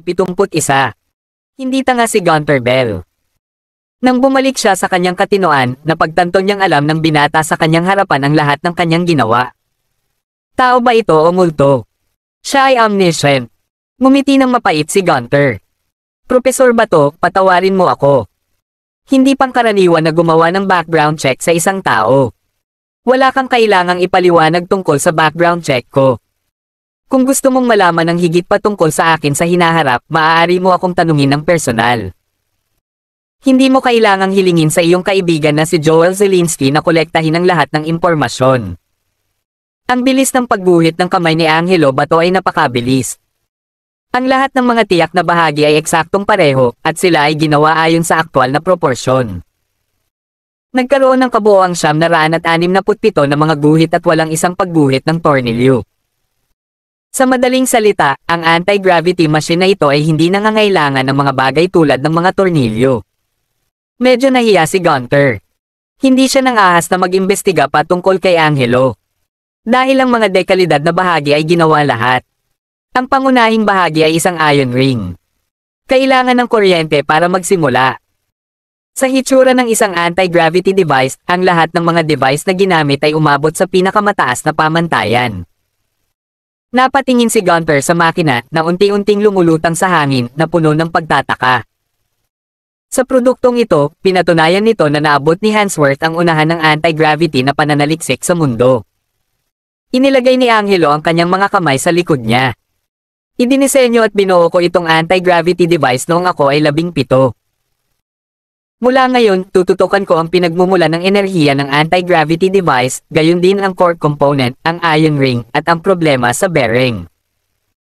Ipitumput isa. Hindi tanga si Gunter Bell. Nang bumalik siya sa kanyang katinoan, napagtanto niyang alam ng binata sa kanyang harapan ang lahat ng kanyang ginawa. Tao ba ito o multo? Siya ay omniscient. Ngumiti ng mapait si Gunter. Profesor Bato, patawarin mo ako. Hindi pangkaraniwan na gumawa ng background check sa isang tao. Wala kang kailangang ipaliwanag tungkol sa background check ko. Kung gusto mong malaman ng higit pa tungkol sa akin sa hinaharap, maaari mo akong tanungin ng personal. Hindi mo kailangang hilingin sa iyong kaibigan na si Joel Zelinski na kolektahin ang lahat ng impormasyon. Ang bilis ng pagguhit ng kamay ni Angelo Bato ay napakabilis. Ang lahat ng mga tiyak na bahagi ay eksaktong pareho at sila ay ginawa ayon sa aktwal na proporsyon. Nagkaroon ng kabuoang siyam na raan at anim na putpito na mga guhit at walang isang pagguhit ng tornilyo. Sa madaling salita, ang anti-gravity machine na ito ay hindi nangangailangan ng mga bagay tulad ng mga tornilyo. Medyo nahiya si Gunter. Hindi siya nang na mag-imbestiga pa kay Angelo. Dahil ang mga dekalidad na bahagi ay ginawa lahat. Ang pangunahing bahagi ay isang iron ring. Kailangan ng kuryente para magsimula. Sa hitsura ng isang anti-gravity device, ang lahat ng mga device na ginamit ay umabot sa pinakamataas na pamantayan. Napatingin si Gunther sa makina na unti-unting lumulutang sa hangin na puno ng pagtataka. Sa produktong ito, pinatunayan nito na naabot ni Hansworth ang unahan ng anti-gravity na pananaliksik sa mundo. Inilagay ni Angelo ang kanyang mga kamay sa likod niya. Idinisenyo at binuo ko itong anti-gravity device noong ako ay labing pito. Mula ngayon, tututukan ko ang pinagmumula ng enerhiya ng anti-gravity device, gayon din ang core component, ang ion ring, at ang problema sa bearing.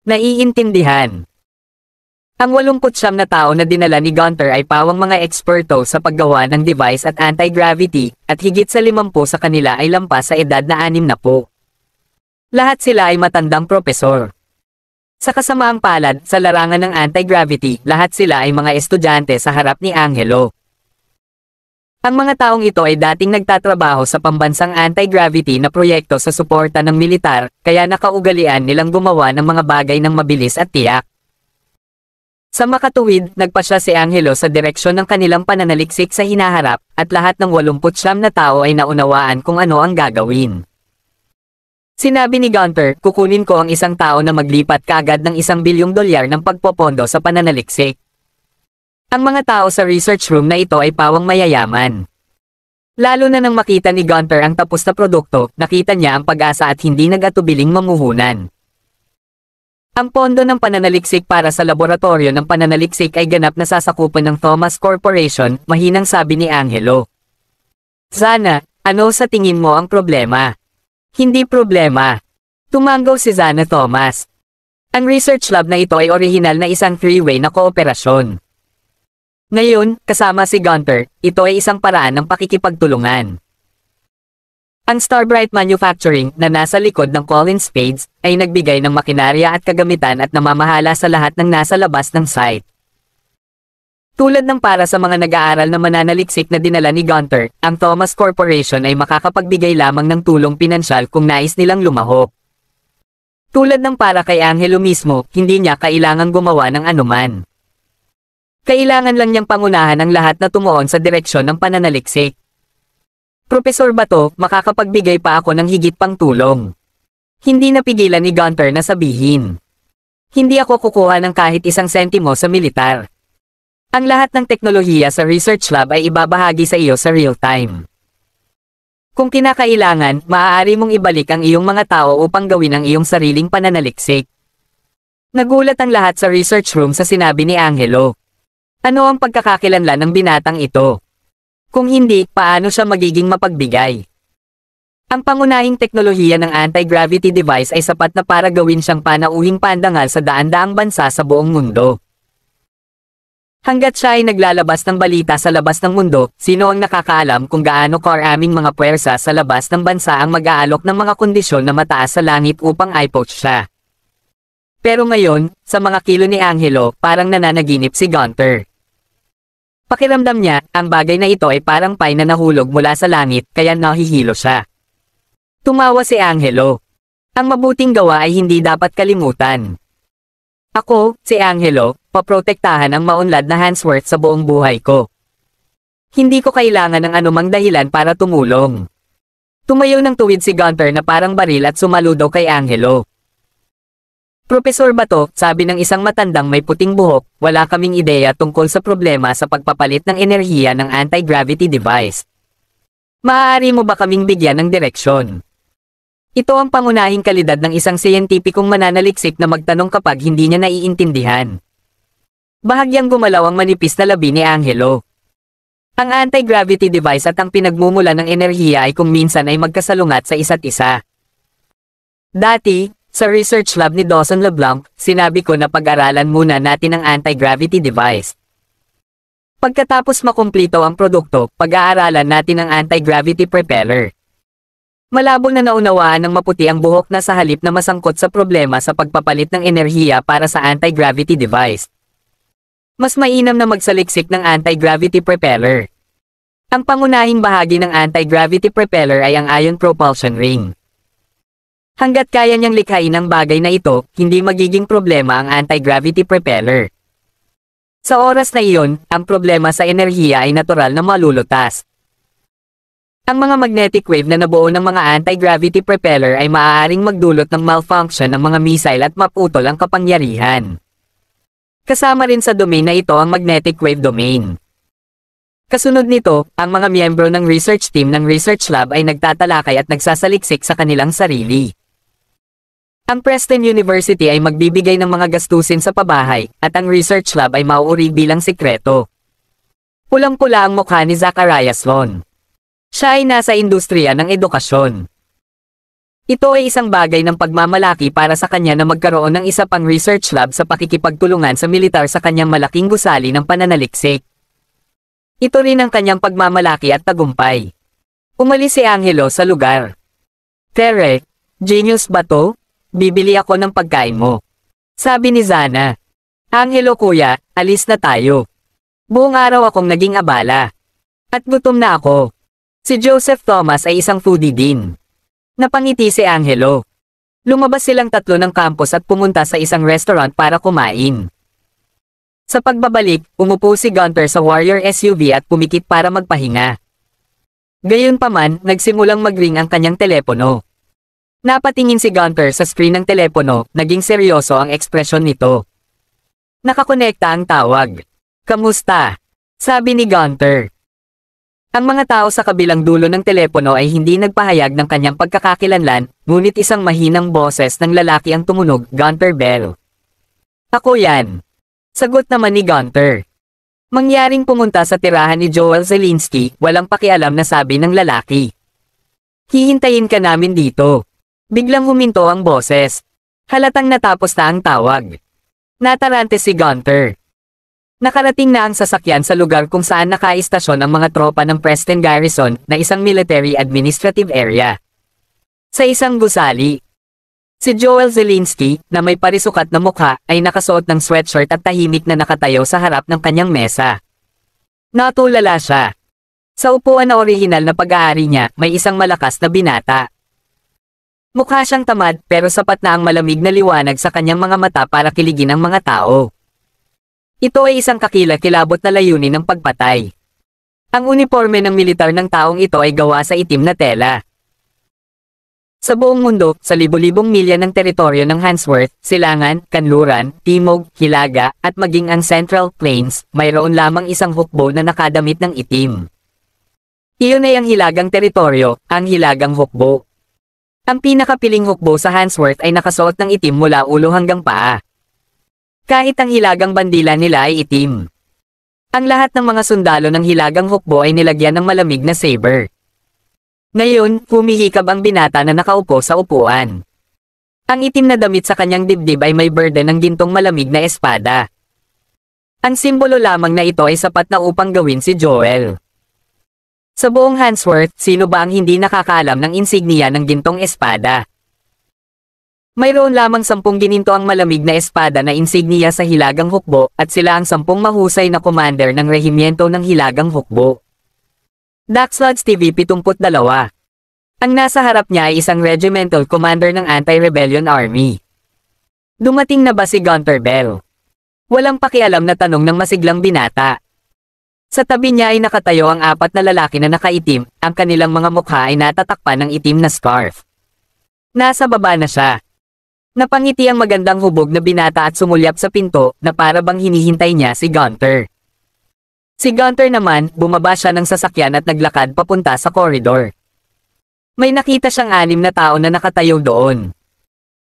Naiintindihan Ang 89 na tao na dinala ni Gunter ay pawang mga eksperto sa paggawa ng device at anti-gravity, at higit sa 50 sa kanila ay lampas sa edad na 60. Lahat sila ay matandang propesor. Sa kasamaang palad, sa larangan ng anti-gravity, lahat sila ay mga estudyante sa harap ni Angelo. Ang mga taong ito ay dating nagtatrabaho sa pambansang anti-gravity na proyekto sa suporta ng militar, kaya nakaugalian nilang gumawa ng mga bagay ng mabilis at tiyak. Sa makatuwid, nagpasya si Angelo sa direksyon ng kanilang pananaliksik sa hinaharap, at lahat ng 89 na tao ay naunawaan kung ano ang gagawin. Sinabi ni Gunter, kukunin ko ang isang tao na maglipat kaagad ng isang bilyong dolyar ng pagpopondo sa pananaliksik. Ang mga tao sa research room na ito ay pawang mayayaman. Lalo na nang makita ni Gunther ang tapos na produkto, nakita niya ang pag-asa at hindi nagatubiling mamuhunan. Ang pondo ng pananaliksik para sa laboratorio ng pananaliksik ay ganap na sasakupan ng Thomas Corporation, mahinang sabi ni Angelo. Zana, ano sa tingin mo ang problema? Hindi problema. Tumanggaw si Zana Thomas. Ang research lab na ito ay orihinal na isang three-way na kooperasyon. Ngayon, kasama si Gunter, ito ay isang paraan ng pakikipagtulungan. Ang Starbright Manufacturing na nasa likod ng Collins Spades ay nagbigay ng makinarya at kagamitan at namamahala sa lahat ng nasa labas ng site. Tulad ng para sa mga nag-aaral na mananaliksik na dinala ni Gunter, ang Thomas Corporation ay makakapagbigay lamang ng tulong pinansyal kung nais nilang lumahok. Tulad ng para kay Angelo mismo, hindi niya kailangang gumawa ng anuman. Kailangan lang niyang pangunahan ang lahat na tumuon sa direksyon ng pananaliksik. Propesor Bato, makakapagbigay pa ako ng higit pang tulong. Hindi napigilan ni Gunter na sabihin. Hindi ako kukuha ng kahit isang sentimo sa militar. Ang lahat ng teknolohiya sa research lab ay ibabahagi sa iyo sa real time. Kung kinakailangan, maaari mong ibalik ang iyong mga tao upang gawin ang iyong sariling pananaliksik. Nagulat ang lahat sa research room sa sinabi ni Angelo. Ano ang pagkakakilanlan ng binatang ito? Kung hindi, paano siya magiging mapagbigay? Ang pangunahing teknolohiya ng anti-gravity device ay sapat na para gawin siyang panauhing pandangal sa daan-daang bansa sa buong mundo. Hanggat siya ay naglalabas ng balita sa labas ng mundo, sino ang nakakaalam kung gaano karaming mga puwersa sa labas ng bansa ang mag-aalok ng mga kondisyon na mataas sa langit upang ipoach siya. Pero ngayon, sa mga kilo ni Angelo, parang nananaginip si Gunter. Pakiramdam niya, ang bagay na ito ay parang pay na nahulog mula sa langit kaya nahihilo siya. Tumawa si Angelo. Ang mabuting gawa ay hindi dapat kalimutan. Ako, si Angelo, paprotektahan ang maunlad na Hansworth sa buong buhay ko. Hindi ko kailangan ng anumang dahilan para tumulong. Tumayo ng tuwid si Gunter na parang baril at sumaludo kay Angelo. Profesor Bato, sabi ng isang matandang may puting buhok, wala kaming ideya tungkol sa problema sa pagpapalit ng enerhiya ng anti-gravity device. Maaari mo ba kaming bigyan ng direksyon? Ito ang pangunahing kalidad ng isang siyentipikong mananaliksik na magtanong kapag hindi niya naiintindihan. Bahagyang gumalaw ang manipis na labi ni Angelo. Ang anti-gravity device at ang pinagmumula ng enerhiya ay kung minsan ay magkasalungat sa isa't isa. Dati, sa research lab ni Dawson LeBlanc, sinabi ko na pag-aralan muna natin ang anti-gravity device. Pagkatapos makumplito ang produkto, pag-aaralan natin ang anti-gravity propeller. Malabo na naunawaan ng maputi ang buhok na sa halip na masangkot sa problema sa pagpapalit ng enerhiya para sa anti-gravity device. Mas mainam na magsaliksik ng anti-gravity propeller. Ang pangunahing bahagi ng anti-gravity propeller ay ang ion propulsion ring. Hanggat kaya niyang likhain ang bagay na ito, hindi magiging problema ang anti-gravity propeller. Sa oras na iyon, ang problema sa enerhiya ay natural na malulutas. Ang mga magnetic wave na nabuo ng mga anti-gravity propeller ay maaaring magdulot ng malfunction ng mga missile at maputol ang kapangyarihan. Kasama rin sa domain na ito ang magnetic wave domain. Kasunod nito, ang mga miyembro ng research team ng research lab ay nagtatalakay at nagsasaliksik sa kanilang sarili. Ang Preston University ay magbibigay ng mga gastusin sa pabahay, at ang research lab ay mauuri bilang sikreto. Pulang-pula ang mukha ni Zacharias Lon. Siya ay nasa industriya ng edukasyon. Ito ay isang bagay ng pagmamalaki para sa kanya na magkaroon ng isa pang research lab sa pakikipagtulungan sa militar sa kanyang malaking gusali ng pananaliksik. Ito rin ang kanyang pagmamalaki at tagumpay. Umalis si Angelo sa lugar. Tere, genius ba to? bibili ako ng pagkain mo. Sabi ni Zana. Angelo kuya, alis na tayo. Buong araw akong naging abala. At gutom na ako. Si Joseph Thomas ay isang foodie din. Napangiti si Angelo. Lumabas silang tatlo ng campus at pumunta sa isang restaurant para kumain. Sa pagbabalik, umupo si Gunter sa Warrior SUV at pumikit para magpahinga. Gayunpaman, nagsimulang magring ang kanyang telepono. Napatingin si Gunter sa screen ng telepono, naging seryoso ang ekspresyon nito. Nakakonekta ang tawag. Kamusta? Sabi ni Gunter. Ang mga tao sa kabilang dulo ng telepono ay hindi nagpahayag ng kanyang pagkakakilanlan, ngunit isang mahinang boses ng lalaki ang tumunog, Gunter Bell. Ako yan. Sagot naman ni Gunter. Mangyaring pumunta sa tirahan ni Joel Zelinski, walang pakialam na sabi ng lalaki. Hihintayin ka namin dito. Biglang huminto ang boses. Halatang natapos na ang tawag. Natarante si Gunter. Nakarating na ang sasakyan sa lugar kung saan nakaistasyon ang mga tropa ng Preston Garrison na isang military administrative area. Sa isang gusali, si Joel Zelinski na may parisukat na mukha ay nakasuot ng sweatshirt at tahimik na nakatayo sa harap ng kanyang mesa. Natulala siya. Sa upuan na orihinal na pag-aari niya, may isang malakas na binata. Mukha siyang tamad pero sapat na ang malamig na liwanag sa kanyang mga mata para kiligin ang mga tao. Ito ay isang kakilakilabot na layunin ng pagpatay. Ang uniforme ng militar ng taong ito ay gawa sa itim na tela. Sa buong mundo, sa libo-libong milya ng teritoryo ng Hansworth, Silangan, Kanluran, Timog, Hilaga, at maging ang Central Plains, mayroon lamang isang hukbo na nakadamit ng itim. Iyon ay ang hilagang teritoryo, ang hilagang hukbo. Ang pinakapiling hukbo sa Hansworth ay nakasuot ng itim mula ulo hanggang paa. Kahit ang hilagang bandila nila ay itim. Ang lahat ng mga sundalo ng hilagang hukbo ay nilagyan ng malamig na saber. Ngayon, humihikab ang binata na nakaupo sa upuan. Ang itim na damit sa kanyang dibdib ay may burden ng gintong malamig na espada. Ang simbolo lamang na ito ay sapat na upang gawin si Joel. Sa buong Hansworth, sino ba ang hindi nakakalam ng insignia ng gintong espada? Mayroon lamang sampung gininto ang malamig na espada na insignia sa Hilagang Hukbo at sila ang sampung mahusay na commander ng rehimyento ng Hilagang Hukbo. Daxlods TV 72 Ang nasa harap niya ay isang regimental commander ng Anti-Rebellion Army. Dumating na ba si Gunter Bell? Walang pakialam na tanong ng masiglang binata. Sa tabi niya ay nakatayo ang apat na lalaki na nakaitim, ang kanilang mga mukha ay natatakpan ng itim na scarf. Nasa baba na siya. Napangiti ang magandang hubog na binata at sumulyap sa pinto na para bang hinihintay niya si Gunter. Si Gunter naman, bumaba siya ng sasakyan at naglakad papunta sa koridor. May nakita siyang anim na tao na nakatayo doon.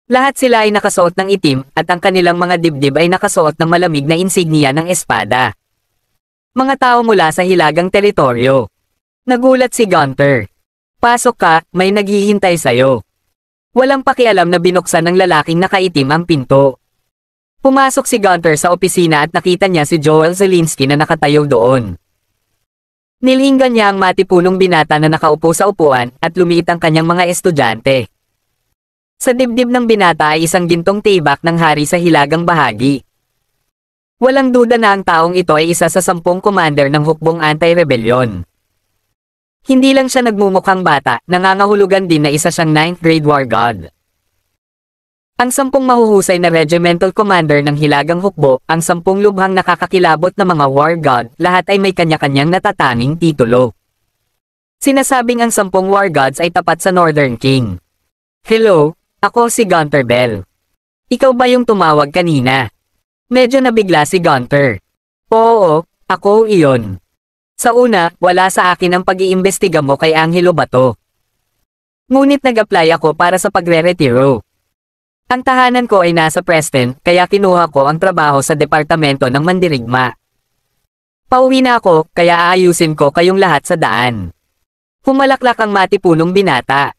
Lahat sila ay nakasuot ng itim at ang kanilang mga dibdib ay nakasuot ng malamig na insignia ng espada mga tao mula sa hilagang teritoryo. Nagulat si Gunter. Pasok ka, may naghihintay sa'yo. Walang pakialam na binuksan ng lalaking nakaitim ang pinto. Pumasok si Gunter sa opisina at nakita niya si Joel Zelinski na nakatayo doon. Nilhinggan niya ang matipunong binata na nakaupo sa upuan at lumiit ang kanyang mga estudyante. Sa dibdib ng binata ay isang gintong tibak ng hari sa hilagang bahagi. Walang duda na ang taong ito ay isa sa sampung commander ng hukbong anti-rebellion. Hindi lang siya nagmumukhang bata, nangangahulugan din na isa siyang 9th grade war god. Ang sampung mahuhusay na regimental commander ng Hilagang Hukbo, ang sampung lubhang nakakakilabot na mga war god, lahat ay may kanya-kanyang natatanging titulo. Sinasabing ang sampung war gods ay tapat sa Northern King. Hello, ako si Gunter Bell. Ikaw ba yung tumawag kanina? Medyo nabigla si Gunter. Oo, ako iyon. Sa una, wala sa akin ang pag-iimbestiga mo kay Angelo Bato. Ngunit nag-apply ako para sa pagre-retiro. Ang tahanan ko ay nasa Preston, kaya kinuha ko ang trabaho sa Departamento ng Mandirigma. Pauwi na ako, kaya aayusin ko kayong lahat sa daan. Humalaklak ang matipunong binata.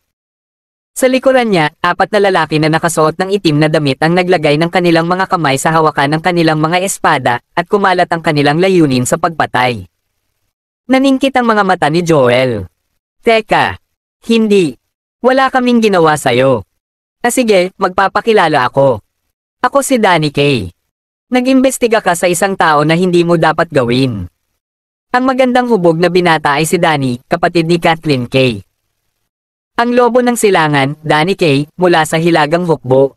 Sa likuran niya, apat na lalaki na nakasuot ng itim na damit ang naglagay ng kanilang mga kamay sa hawakan ng kanilang mga espada, at kumalat ang kanilang layunin sa pagpatay. Naningkit ang mga mata ni Joel. Teka! Hindi! Wala kaming ginawa sa'yo. Ah sige, magpapakilala ako. Ako si Danny Kay. Nag-imbestiga ka sa isang tao na hindi mo dapat gawin. Ang magandang hubog na binata ay si Danny, kapatid ni Kathleen Kay. Ang lobo ng silangan, Danny Kay, mula sa hilagang hukbo.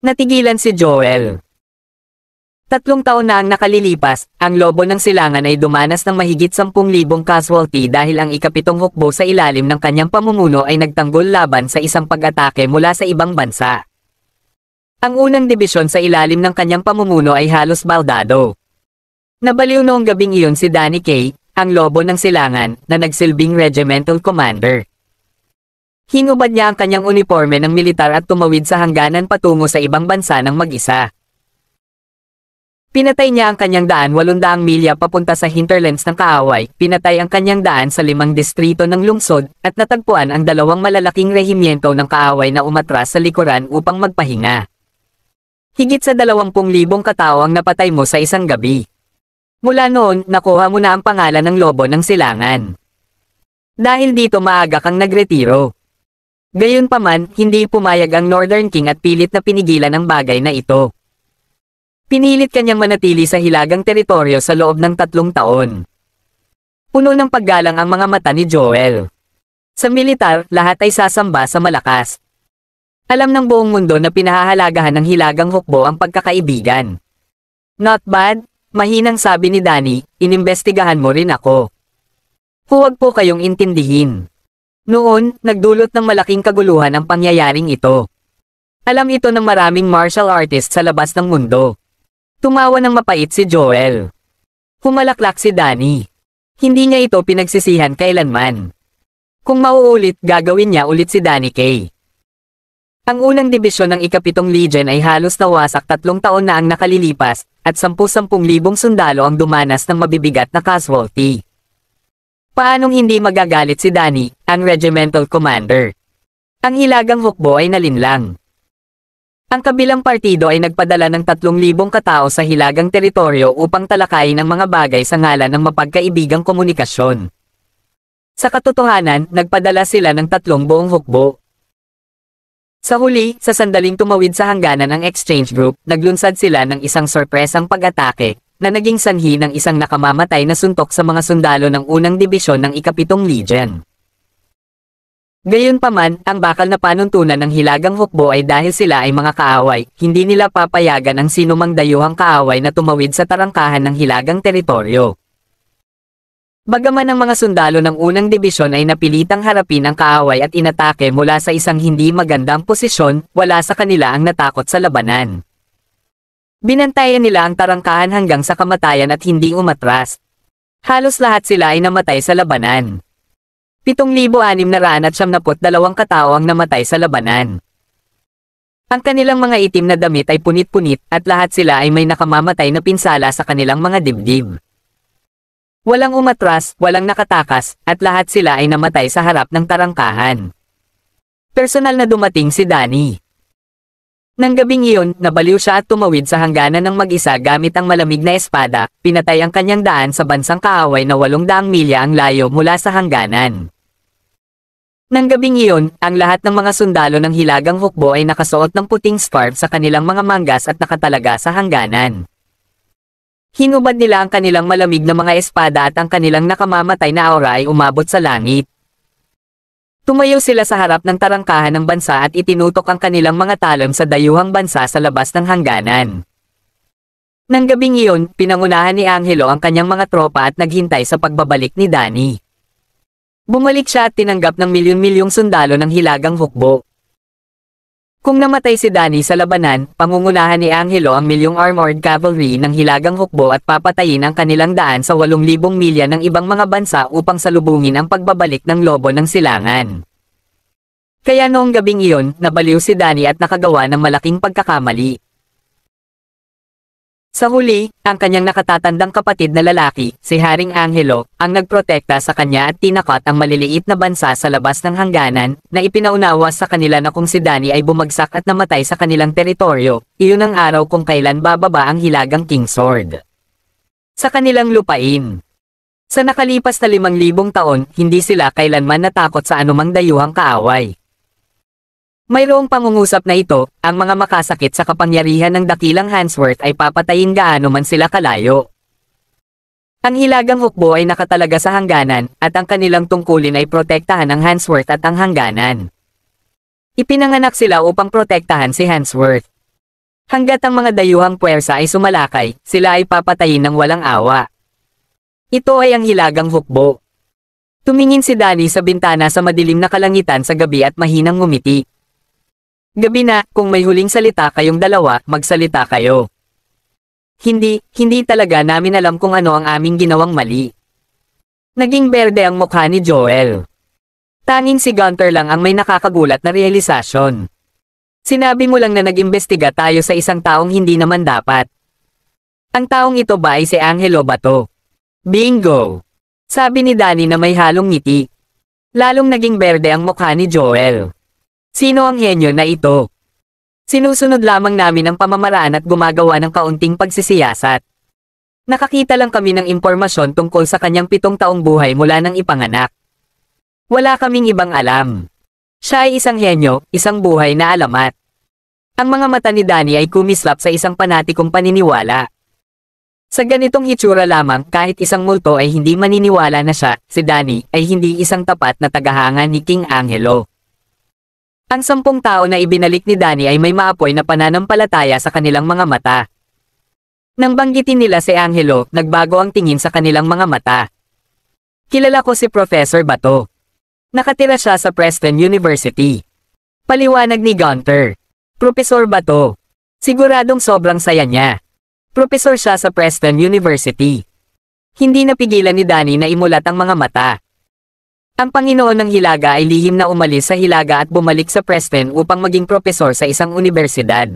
Natigilan si Joel. Tatlong taon na ang nakalilipas, ang lobo ng silangan ay dumanas ng mahigit 10,000 casualty dahil ang ikapitong hukbo sa ilalim ng kanyang pamumuno ay nagtanggol laban sa isang pag-atake mula sa ibang bansa. Ang unang dibisyon sa ilalim ng kanyang pamumuno ay halos baldado. Nabaliw noong gabing iyon si Danny Kay, ang lobo ng silangan, na nagsilbing regimental commander. Hinubad niya ang kanyang uniforme ng militar at tumawid sa hangganan patungo sa ibang bansa ng mag-isa. Pinatay niya ang kanyang daan 800 milya papunta sa hinterlands ng kaaway, pinatay ang kanyang daan sa limang distrito ng lungsod, at natagpuan ang dalawang malalaking rehimyento ng kaaway na umatras sa likuran upang magpahinga. Higit sa 20,000 katao ang napatay mo sa isang gabi. Mula noon, nakuha mo na ang pangalan ng lobo ng silangan. Dahil dito maaga kang nagretiro. Gayunpaman, hindi pumayag ang Northern King at pilit na pinigilan ang bagay na ito. Pinilit kanyang manatili sa hilagang teritoryo sa loob ng tatlong taon. Puno ng paggalang ang mga mata ni Joel. Sa militar, lahat ay sasamba sa malakas. Alam ng buong mundo na pinahahalagahan ng hilagang hukbo ang pagkakaibigan. Not bad, mahinang sabi ni Danny, inimbestigahan mo rin ako. Huwag po kayong intindihin. Noon, nagdulot ng malaking kaguluhan ang pangyayaring ito. Alam ito ng maraming martial artists sa labas ng mundo. Tumawa ng mapait si Joel. Humalaklak si Danny. Hindi niya ito pinagsisihan kailanman. Kung mauulit, gagawin niya ulit si Danny Kay. Ang unang dibisyon ng ikapitong legion ay halos nawasak tatlong taon na ang nakalilipas, at sampu-sampung libong sundalo ang dumanas ng mabibigat na casualty. Paanong hindi magagalit si Danny, ang regimental commander? Ang hilagang hukbo ay nalinlang. Ang kabilang partido ay nagpadala ng 3,000 katao sa hilagang teritoryo upang talakayin ang mga bagay sa ngalan ng mapagkaibigang komunikasyon. Sa katotohanan, nagpadala sila ng tatlong buong hukbo. Sa huli, sa sandaling tumawid sa hangganan ng exchange group, naglunsad sila ng isang sorpresang pag-atake, na naging sanhi ng isang nakamamatay na suntok sa mga sundalo ng unang dibisyon ng ikapitong legion. Gayunpaman, ang bakal na panuntunan ng Hilagang Hukbo ay dahil sila ay mga kaaway, hindi nila papayagan ang sinumang dayuhang kaaway na tumawid sa tarangkahan ng Hilagang teritoryo. Bagaman ang mga sundalo ng unang dibisyon ay napilitang harapin ang kaaway at inatake mula sa isang hindi magandang posisyon, wala sa kanila ang natakot sa labanan. Binantayan nila ang tarangkahan hanggang sa kamatayan at hindi umatras. Halos lahat sila ay namatay sa labanan. 7,672 katao ang namatay sa labanan. Ang kanilang mga itim na damit ay punit-punit at lahat sila ay may nakamamatay na pinsala sa kanilang mga dibdib. Walang umatras, walang nakatakas, at lahat sila ay namatay sa harap ng tarangkahan. Personal na dumating si Danny. Nang gabing iyon, nabaliw siya at tumawid sa hangganan ng mag-isa gamit ang malamig na espada, pinatay ang kanyang daan sa bansang kaaway na 800 milya ang layo mula sa hangganan. Nang gabing iyon, ang lahat ng mga sundalo ng Hilagang Hukbo ay nakasuot ng puting scarf sa kanilang mga manggas at nakatalaga sa hangganan. Hinubad nila ang kanilang malamig na mga espada at ang kanilang nakamamatay na aura ay umabot sa langit. Tumayo sila sa harap ng tarangkahan ng bansa at itinutok ang kanilang mga talam sa dayuhang bansa sa labas ng hangganan. Nang gabing iyon, pinangunahan ni Angelo ang kanyang mga tropa at naghintay sa pagbabalik ni Danny. Bumalik siya at tinanggap ng milyon-milyong sundalo ng Hilagang Hukbo. Kung namatay si Danny sa labanan, pangungunahan ni Angelo ang milyong armored cavalry ng Hilagang Hukbo at papatayin ang kanilang daan sa 8,000 milya ng ibang mga bansa upang salubungin ang pagbabalik ng lobo ng silangan. Kaya noong gabing iyon, nabaliw si Danny at nakagawa ng malaking pagkakamali. Sa huli, ang kanyang nakatatandang kapatid na lalaki, si Haring Angelo, ang nagprotekta sa kanya at tinakot ang maliliit na bansa sa labas ng hangganan, na ipinaunawa sa kanila na kung si Danny ay bumagsak at namatay sa kanilang teritoryo, iyon ang araw kung kailan bababa ang hilagang King Sword. Sa kanilang lupain. Sa nakalipas na limang libong taon, hindi sila kailanman natakot sa anumang dayuhang kaaway. Mayroong pangungusap na ito, ang mga makasakit sa kapangyarihan ng dakilang Hansworth ay papatayin gaano man sila kalayo. Ang hilagang hukbo ay nakatalaga sa hangganan, at ang kanilang tungkulin ay protektahan ang Hansworth at ang hangganan. Ipinanganak sila upang protektahan si Hansworth. Hanggat ang mga dayuhang puwersa ay sumalakay, sila ay papatayin ng walang awa. Ito ay ang hilagang hukbo. Tumingin si Danny sa bintana sa madilim na kalangitan sa gabi at mahinang ngumiti. Gabi na, kung may huling salita kayong dalawa, magsalita kayo. Hindi, hindi talaga namin alam kung ano ang aming ginawang mali. Naging berde ang mukha ni Joel. Tanging si Gunter lang ang may nakakagulat na realisasyon. Sinabi mo lang na nag-imbestiga tayo sa isang taong hindi naman dapat. Ang taong ito ba ay si Angelo Bato? Bingo! Sabi ni Danny na may halong ngiti. Lalong naging berde ang mukha ni Joel. Sino ang henyo na ito? Sinusunod lamang namin ang pamamaraan at gumagawa ng kaunting pagsisiyasat. Nakakita lang kami ng impormasyon tungkol sa kanyang pitong taong buhay mula nang ipanganak. Wala kaming ibang alam. Siya ay isang henyo, isang buhay na alamat. Ang mga mata ni Danny ay kumislap sa isang panatikong paniniwala. Sa ganitong hitsura lamang kahit isang multo ay hindi maniniwala na siya, si Danny ay hindi isang tapat na tagahanga ni King Angelo. Ang sampung tao na ibinalik ni Danny ay may maapoy na pananampalataya sa kanilang mga mata. Nang banggitin nila si Angelo, nagbago ang tingin sa kanilang mga mata. Kilala ko si Professor Bato. Nakatira siya sa Preston University. Paliwanag ni Gunter. Professor Bato. Siguradong sobrang saya niya. Professor siya sa Preston University. Hindi napigilan ni Danny na imulat ang mga mata. Ang Panginoon ng Hilaga ay lihim na umalis sa Hilaga at bumalik sa Preston upang maging propesor sa isang universidad.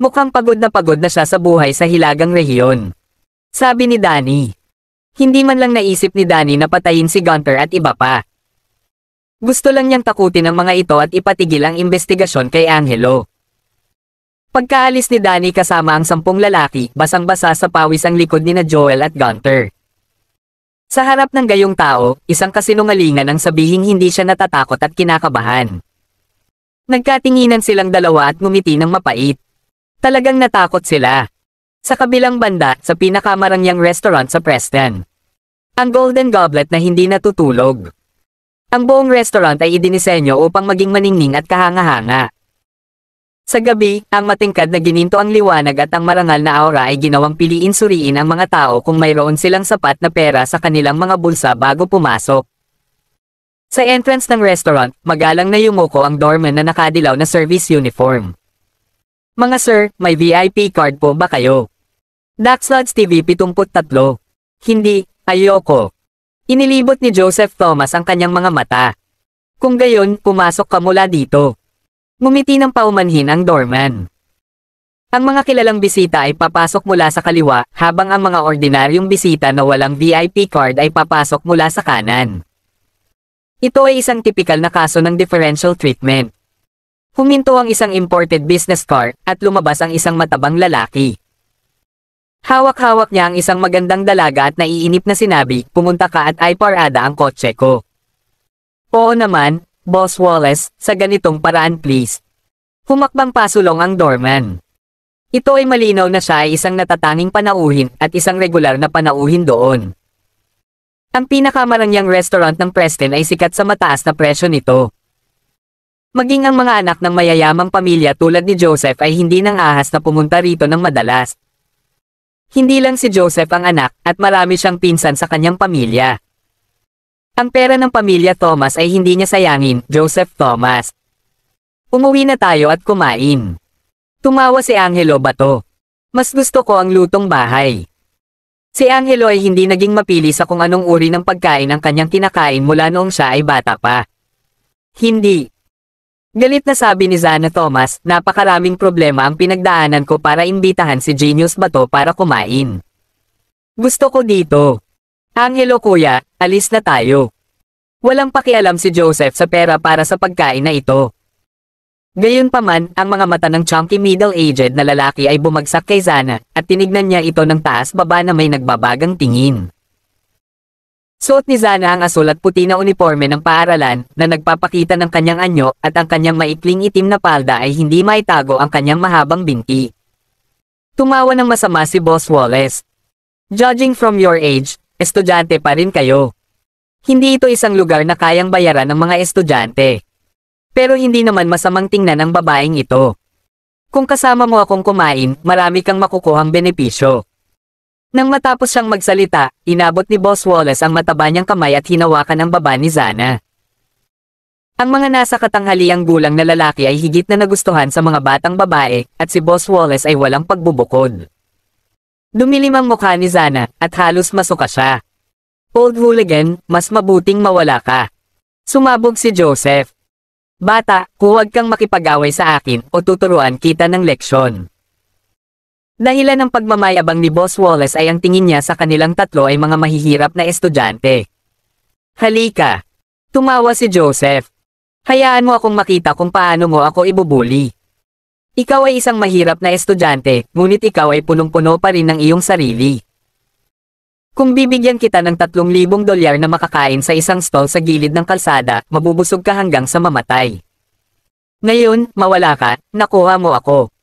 Mukhang pagod na pagod na siya sa buhay sa Hilagang rehiyon. Sabi ni Danny. Hindi man lang naisip ni Danny na patayin si Gunter at iba pa. Gusto lang niyang takutin ang mga ito at ipatigil ang investigasyon kay Angelo. Pagkaalis ni Danny kasama ang sampung lalaki, basang-basa sa pawis ang likod ni na Joel at Gunter. Sa harap ng gayong tao, isang kasinungalingan ang sabihing hindi siya natatakot at kinakabahan. Nagkatinginan silang dalawa at ngumiti ng mapait. Talagang natakot sila. Sa kabilang banda, sa pinakamarangyang restaurant sa Preston. Ang Golden Goblet na hindi natutulog. Ang buong restaurant ay idinisenyo upang maging maningning at kahanga-hanga. Sa gabi, ang matingkad na gininto ang liwanag at ang marangal na aura ay ginawang piliin suriin ang mga tao kung mayroon silang sapat na pera sa kanilang mga bulsa bago pumasok. Sa entrance ng restaurant, magalang na yumuko ang doorman na nakadilaw na service uniform. Mga sir, may VIP card po ba kayo? Daxlods TV 73. Hindi, ayoko. Inilibot ni Joseph Thomas ang kanyang mga mata. Kung gayon, pumasok ka mula dito. Ngumiti ng paumanhin ang doorman. Ang mga kilalang bisita ay papasok mula sa kaliwa, habang ang mga ordinaryong bisita na walang VIP card ay papasok mula sa kanan. Ito ay isang tipikal na kaso ng differential treatment. Huminto ang isang imported business car at lumabas ang isang matabang lalaki. Hawak-hawak niya ang isang magandang dalaga at naiinip na sinabi, pumunta ka at ay parada ang kotse ko. Oo naman, Boss Wallace, sa ganitong paraan please. Humakbang pasulong ang doorman. Ito ay malinaw na siya ay isang natatanging panauhin at isang regular na panauhin doon. Ang pinakamarangyang restaurant ng Preston ay sikat sa mataas na presyo nito. Maging ang mga anak ng mayayamang pamilya tulad ni Joseph ay hindi nang ahas na pumunta rito ng madalas. Hindi lang si Joseph ang anak at marami siyang pinsan sa kanyang pamilya. Ang pera ng pamilya Thomas ay hindi niya sayangin, Joseph Thomas. Umuwi na tayo at kumain. Tumawa si Angelo Bato. Mas gusto ko ang lutong bahay. Si Angelo ay hindi naging mapili sa kung anong uri ng pagkain ang kanyang kinakain mula noong siya ay bata pa. Hindi. Galit na sabi ni Zana Thomas, napakaraming problema ang pinagdaanan ko para imbitahan si Genius Bato para kumain. Gusto ko dito. Angelo kuya, alis na tayo. Walang pakialam si Joseph sa pera para sa pagkain na ito. Gayunpaman, ang mga mata ng chunky middle-aged na lalaki ay bumagsak kay Zana, at tinignan niya ito ng taas-baba na may nagbabagang tingin. Suot ni Zana ang asul at puti na uniforme ng paaralan, na nagpapakita ng kanyang anyo, at ang kanyang maikling itim na palda ay hindi maitago ang kanyang mahabang binti. Tumawa ng masama si Boss Wallace. Judging from your age, estudyante pa rin kayo. Hindi ito isang lugar na kayang bayaran ng mga estudyante. Pero hindi naman masamang tingnan ang babaeng ito. Kung kasama mo akong kumain, marami kang makukuhang benepisyo. Nang matapos siyang magsalita, inabot ni Boss Wallace ang mataba niyang kamay at hinawakan ang baba ni Zana. Ang mga nasa katanghaliang gulang na lalaki ay higit na nagustuhan sa mga batang babae, at si Boss Wallace ay walang pagbubukod. Dumilim ang mukha ni Zana, at halos masuka siya. Old hooligan, mas mabuting mawala ka. Sumabog si Joseph. Bata, huwag kang makipag-away sa akin o tuturuan kita ng leksyon. Dahilan ng pagmamayabang ni Boss Wallace ay ang tingin niya sa kanilang tatlo ay mga mahihirap na estudyante. Halika. Tumawa si Joseph. Hayaan mo akong makita kung paano mo ako ibubuli. Ikaw ay isang mahirap na estudyante, ngunit ikaw ay punong-puno pa rin ng iyong sarili. Kung bibigyan kita ng 3,000 dolyar na makakain sa isang stall sa gilid ng kalsada, mabubusog ka hanggang sa mamatay. Ngayon, mawala ka, nakuha mo ako.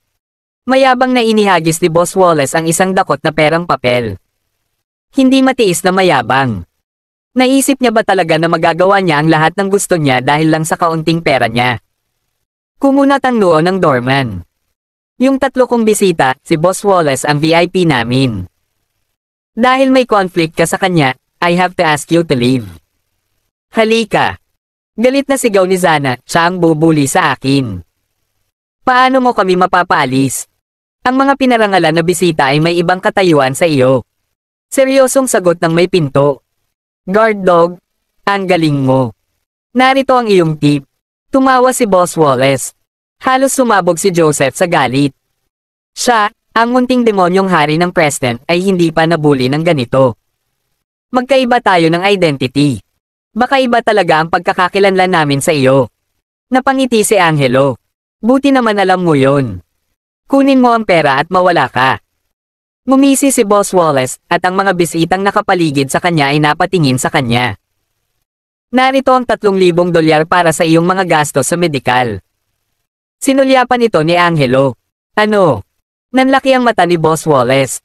Mayabang na inihagis ni Boss Wallace ang isang dakot na perang papel. Hindi matiis na mayabang. Naisip niya ba talaga na magagawa niya ang lahat ng gusto niya dahil lang sa kaunting pera niya? Kumunat ang noo ng doorman. Yung tatlo kong bisita, si Boss Wallace ang VIP namin. Dahil may conflict ka sa kanya, I have to ask you to leave. Halika. Galit na sigaw ni Zana, siya ang bubuli sa akin. Paano mo kami mapapaalis? Ang mga pinarangalan na bisita ay may ibang katayuan sa iyo. Seryosong sagot ng may pinto. Guard dog, ang galing mo. Narito ang iyong tip. Tumawa si Boss Wallace. Halos sumabog si Joseph sa galit. Siya, ang munting demonyong hari ng President ay hindi pa nabuli ng ganito. Magkaiba tayo ng identity. Baka iba talaga ang pagkakakilanlan namin sa iyo. Napangiti si Angelo. Buti naman alam mo yon. Kunin mo ang pera at mawala ka. Ngumisi si Boss Wallace at ang mga bisitang nakapaligid sa kanya ay napatingin sa kanya. Narito ang 3,000 dolyar para sa iyong mga gastos sa medikal. Sinulyapan ito ni Angelo. Ano? Nanlaki ang mata ni Boss Wallace.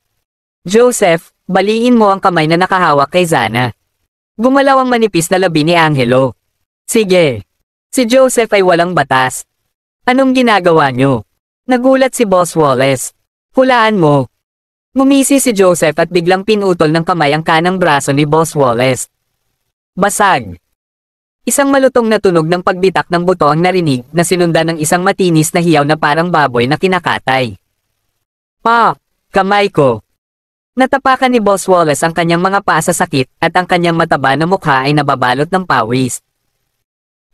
Joseph, baliin mo ang kamay na nakahawak kay Zana. Gumalaw ang manipis na labi ni Angelo. Sige. Si Joseph ay walang batas. Anong ginagawa nyo? Nagulat si Boss Wallace. Hulaan mo. Mumisi si Joseph at biglang pinutol ng kamay ang kanang braso ni Boss Wallace. Basag. Isang malutong na tunog ng pagbitak ng buto ang narinig na sinundan ng isang matinis na hiyaw na parang baboy na kinakatay. Pa! Kamay ko! Natapakan ni Boss Wallace ang kanyang mga paa sa sakit at ang kanyang mataba na mukha ay nababalot ng pawis.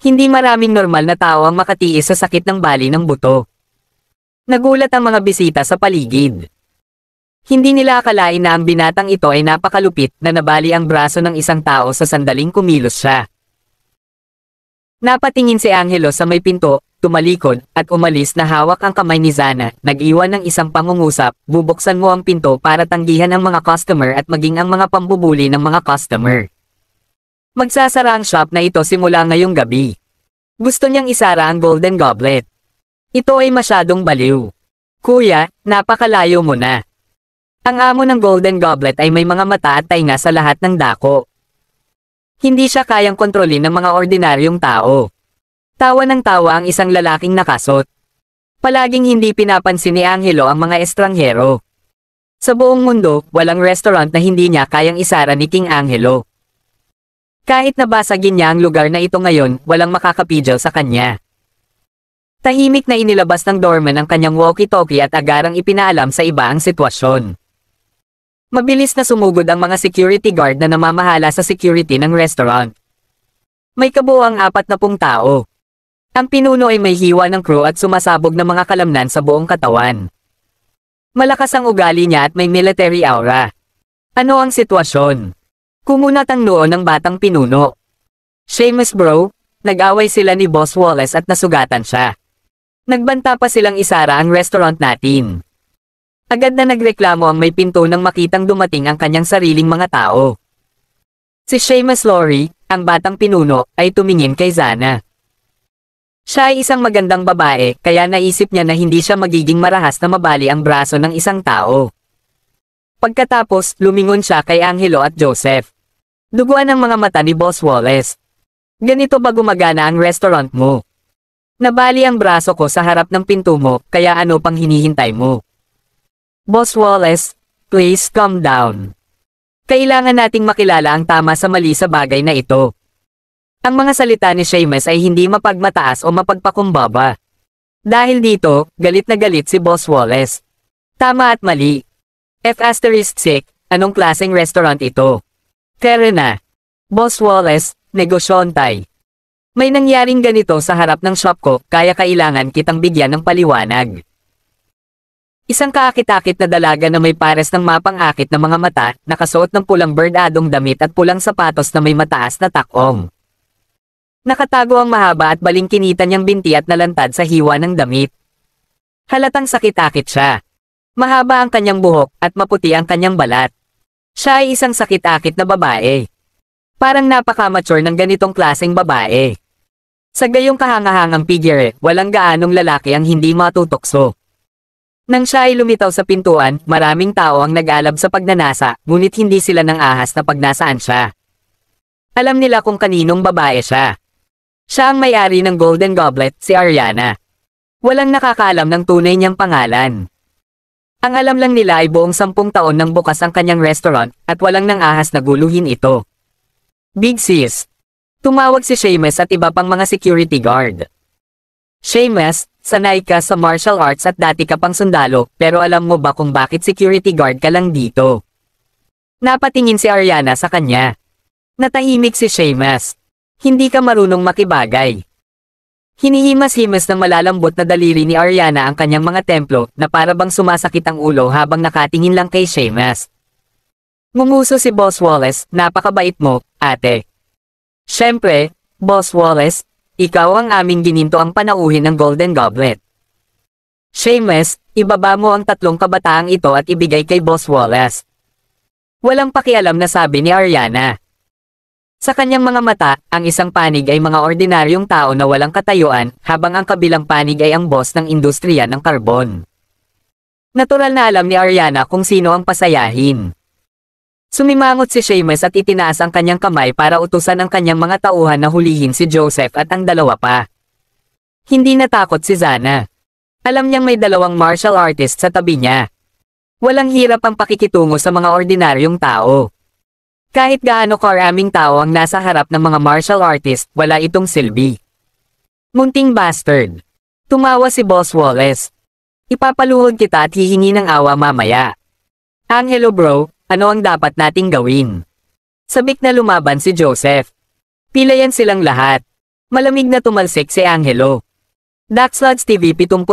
Hindi maraming normal na tao ang makatiis sa sakit ng bali ng buto. Nagulat ang mga bisita sa paligid. Hindi nila akalain na ang binatang ito ay napakalupit na nabali ang braso ng isang tao sa sandaling kumilos siya. Napatingin si Angelo sa may pinto, tumalikod, at umalis na hawak ang kamay ni Zana, nag-iwan ng isang pangungusap, bubuksan mo ang pinto para tanggihan ang mga customer at maging ang mga pambubuli ng mga customer. Magsasara ang shop na ito simula ngayong gabi. Gusto niyang isara ang Golden Goblet. Ito ay masyadong baliw. Kuya, napakalayo mo na. Ang amo ng Golden Goblet ay may mga mata at tainga sa lahat ng dako. Hindi siya kayang kontrolin ng mga ordinaryong tao. Tawa ng tawa ang isang lalaking nakasot. Palaging hindi pinapansin ni Angelo ang mga estranghero. Sa buong mundo, walang restaurant na hindi niya kayang isara ni King Angelo. Kahit nabasagin niya ang lugar na ito ngayon, walang makakapidyo sa kanya. Tahimik na inilabas ng doorman ang kanyang walkie-talkie at agarang ipinaalam sa iba ang sitwasyon. Mabilis na sumugod ang mga security guard na namamahala sa security ng restaurant. May kabuang apat na pung tao. Ang pinuno ay may hiwa ng crew at sumasabog ng mga kalamnan sa buong katawan. Malakas ang ugali niya at may military aura. Ano ang sitwasyon? Kumunat ang noo ng batang pinuno. Seamus bro, nag-away sila ni Boss Wallace at nasugatan siya. Nagbanta pa silang isara ang restaurant natin. Agad na nagreklamo ang may pinto nang makitang dumating ang kanyang sariling mga tao. Si Seamus Lorry, ang batang pinuno, ay tumingin kay Zana. Siya ay isang magandang babae kaya naisip niya na hindi siya magiging marahas na mabali ang braso ng isang tao. Pagkatapos, lumingon siya kay Angelo at Joseph. Duguan ang mga mata ni Boss Wallace. Ganito ba gumagana ang restaurant mo? Nabali ang braso ko sa harap ng pinto mo, kaya ano pang hinihintay mo? Boss Wallace, please calm down. Kailangan nating makilala ang tama sa mali sa bagay na ito. Ang mga salita ni Seamus ay hindi mapagmataas o mapagpakumbaba. Dahil dito, galit na galit si Boss Wallace. Tama at mali. F asterisk sick, anong klaseng restaurant ito? Tere na. Boss Wallace, negosyontay. May nangyaring ganito sa harap ng shop ko kaya kailangan kitang bigyan ng paliwanag. Isang kaakit-akit na dalaga na may pares ng mapang-akit na mga mata, nakasuot ng pulang bernadong damit at pulang sapatos na may mataas na takong. Nakatago ang mahaba at balingkinita niyang binti at nalantad sa hiwa ng damit. Halatang sakit-akit siya. Mahaba ang kanyang buhok at maputi ang kanyang balat. Siya ay isang sakit-akit na babae. Parang napaka-mature ng ganitong klaseng babae. Sa gayong kahangahangang figure, walang gaanong lalaki ang hindi matutokso. Nang siya ay lumitaw sa pintuan, maraming tao ang nag-alab sa pagnanasa, ngunit hindi sila nang ahas na pagnasaan siya. Alam nila kung kaninong babae siya. Siya ang may-ari ng Golden Goblet, si Ariana. Walang nakakaalam ng tunay niyang pangalan. Ang alam lang nila ay buong sampung taon nang bukas ang kanyang restaurant at walang nang ahas na guluhin ito. Big Sis. Tumawag si Seamus at iba pang mga security guard. Seamus, Sanay ka sa martial arts at dati ka pang sundalo, pero alam mo ba kung bakit security guard ka lang dito? Napatingin si Ariana sa kanya. Natahimik si Seamus. Hindi ka marunong makibagay. Hinihimas-himas ng malalambot na daliri ni Ariana ang kanyang mga templo na para bang sumasakit ang ulo habang nakatingin lang kay Seamus. Ngumuso si Boss Wallace, napakabait mo, ate. Siyempre, Boss Wallace, ikaw ang aming gininto ang panauhin ng Golden Goblet. Shameless, ibaba mo ang tatlong kabataang ito at ibigay kay Boss Wallace. Walang pakialam na sabi ni Ariana. Sa kanyang mga mata, ang isang panig ay mga ordinaryong tao na walang katayuan, habang ang kabilang panig ay ang boss ng industriya ng karbon. Natural na alam ni Ariana kung sino ang pasayahin. Sumimangot si Seamus at itinaas ang kanyang kamay para utusan ang kanyang mga tauhan na hulihin si Joseph at ang dalawa pa. Hindi natakot si Zana. Alam niyang may dalawang martial artist sa tabi niya. Walang hirap ang pakikitungo sa mga ordinaryong tao. Kahit gaano karaming tao ang nasa harap ng mga martial artist, wala itong silbi. Munting bastard. Tumawa si Boss Wallace. Ipapaluhod kita at hihingi ng awa mamaya. Angelo bro, ano ang dapat nating gawin? Sabik na lumaban si Joseph. Pilayan silang lahat. Malamig na tumalsik si Angelo. Dax Lodge TV 74.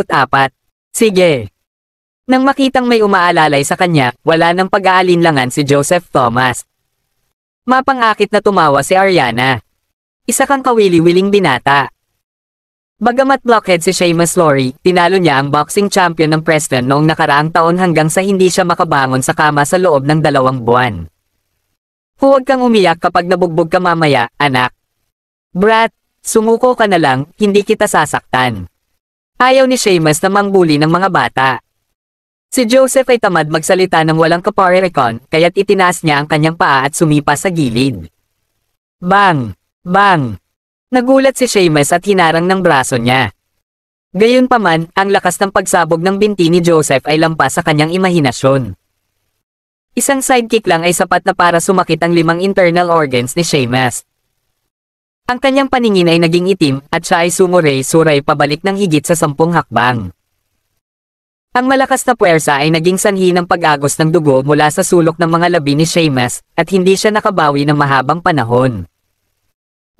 Sige. Nang makitang may umaalalay sa kanya, wala nang pag-aalinlangan si Joseph Thomas. Mapangakit na tumawa si Ariana. Isa kang kawili-wiling binata. Bagamat blockhead si Seamus Lowry, tinalo niya ang boxing champion ng Preston noong nakaraang taon hanggang sa hindi siya makabangon sa kama sa loob ng dalawang buwan. Huwag kang umiyak kapag nabugbog ka mamaya, anak. Brat, sumuko ka na lang, hindi kita sasaktan. Ayaw ni Seamus na mangbuli ng mga bata. Si Joseph ay tamad magsalita ng walang kaparirikon, kaya't itinaas niya ang kanyang paa at sumipa sa gilid. Bang! Bang! Nagulat si Seamus at hinarang ng braso niya. Gayunpaman, ang lakas ng pagsabog ng binti ni Joseph ay lampas sa kanyang imahinasyon. Isang sidekick lang ay sapat na para sumakit ang limang internal organs ni Seamus. Ang kanyang paningin ay naging itim at siya ay sumuray-suray pabalik ng higit sa sampung hakbang. Ang malakas na puwersa ay naging sanhi ng pag-agos ng dugo mula sa sulok ng mga labi ni Seamus at hindi siya nakabawi ng mahabang panahon.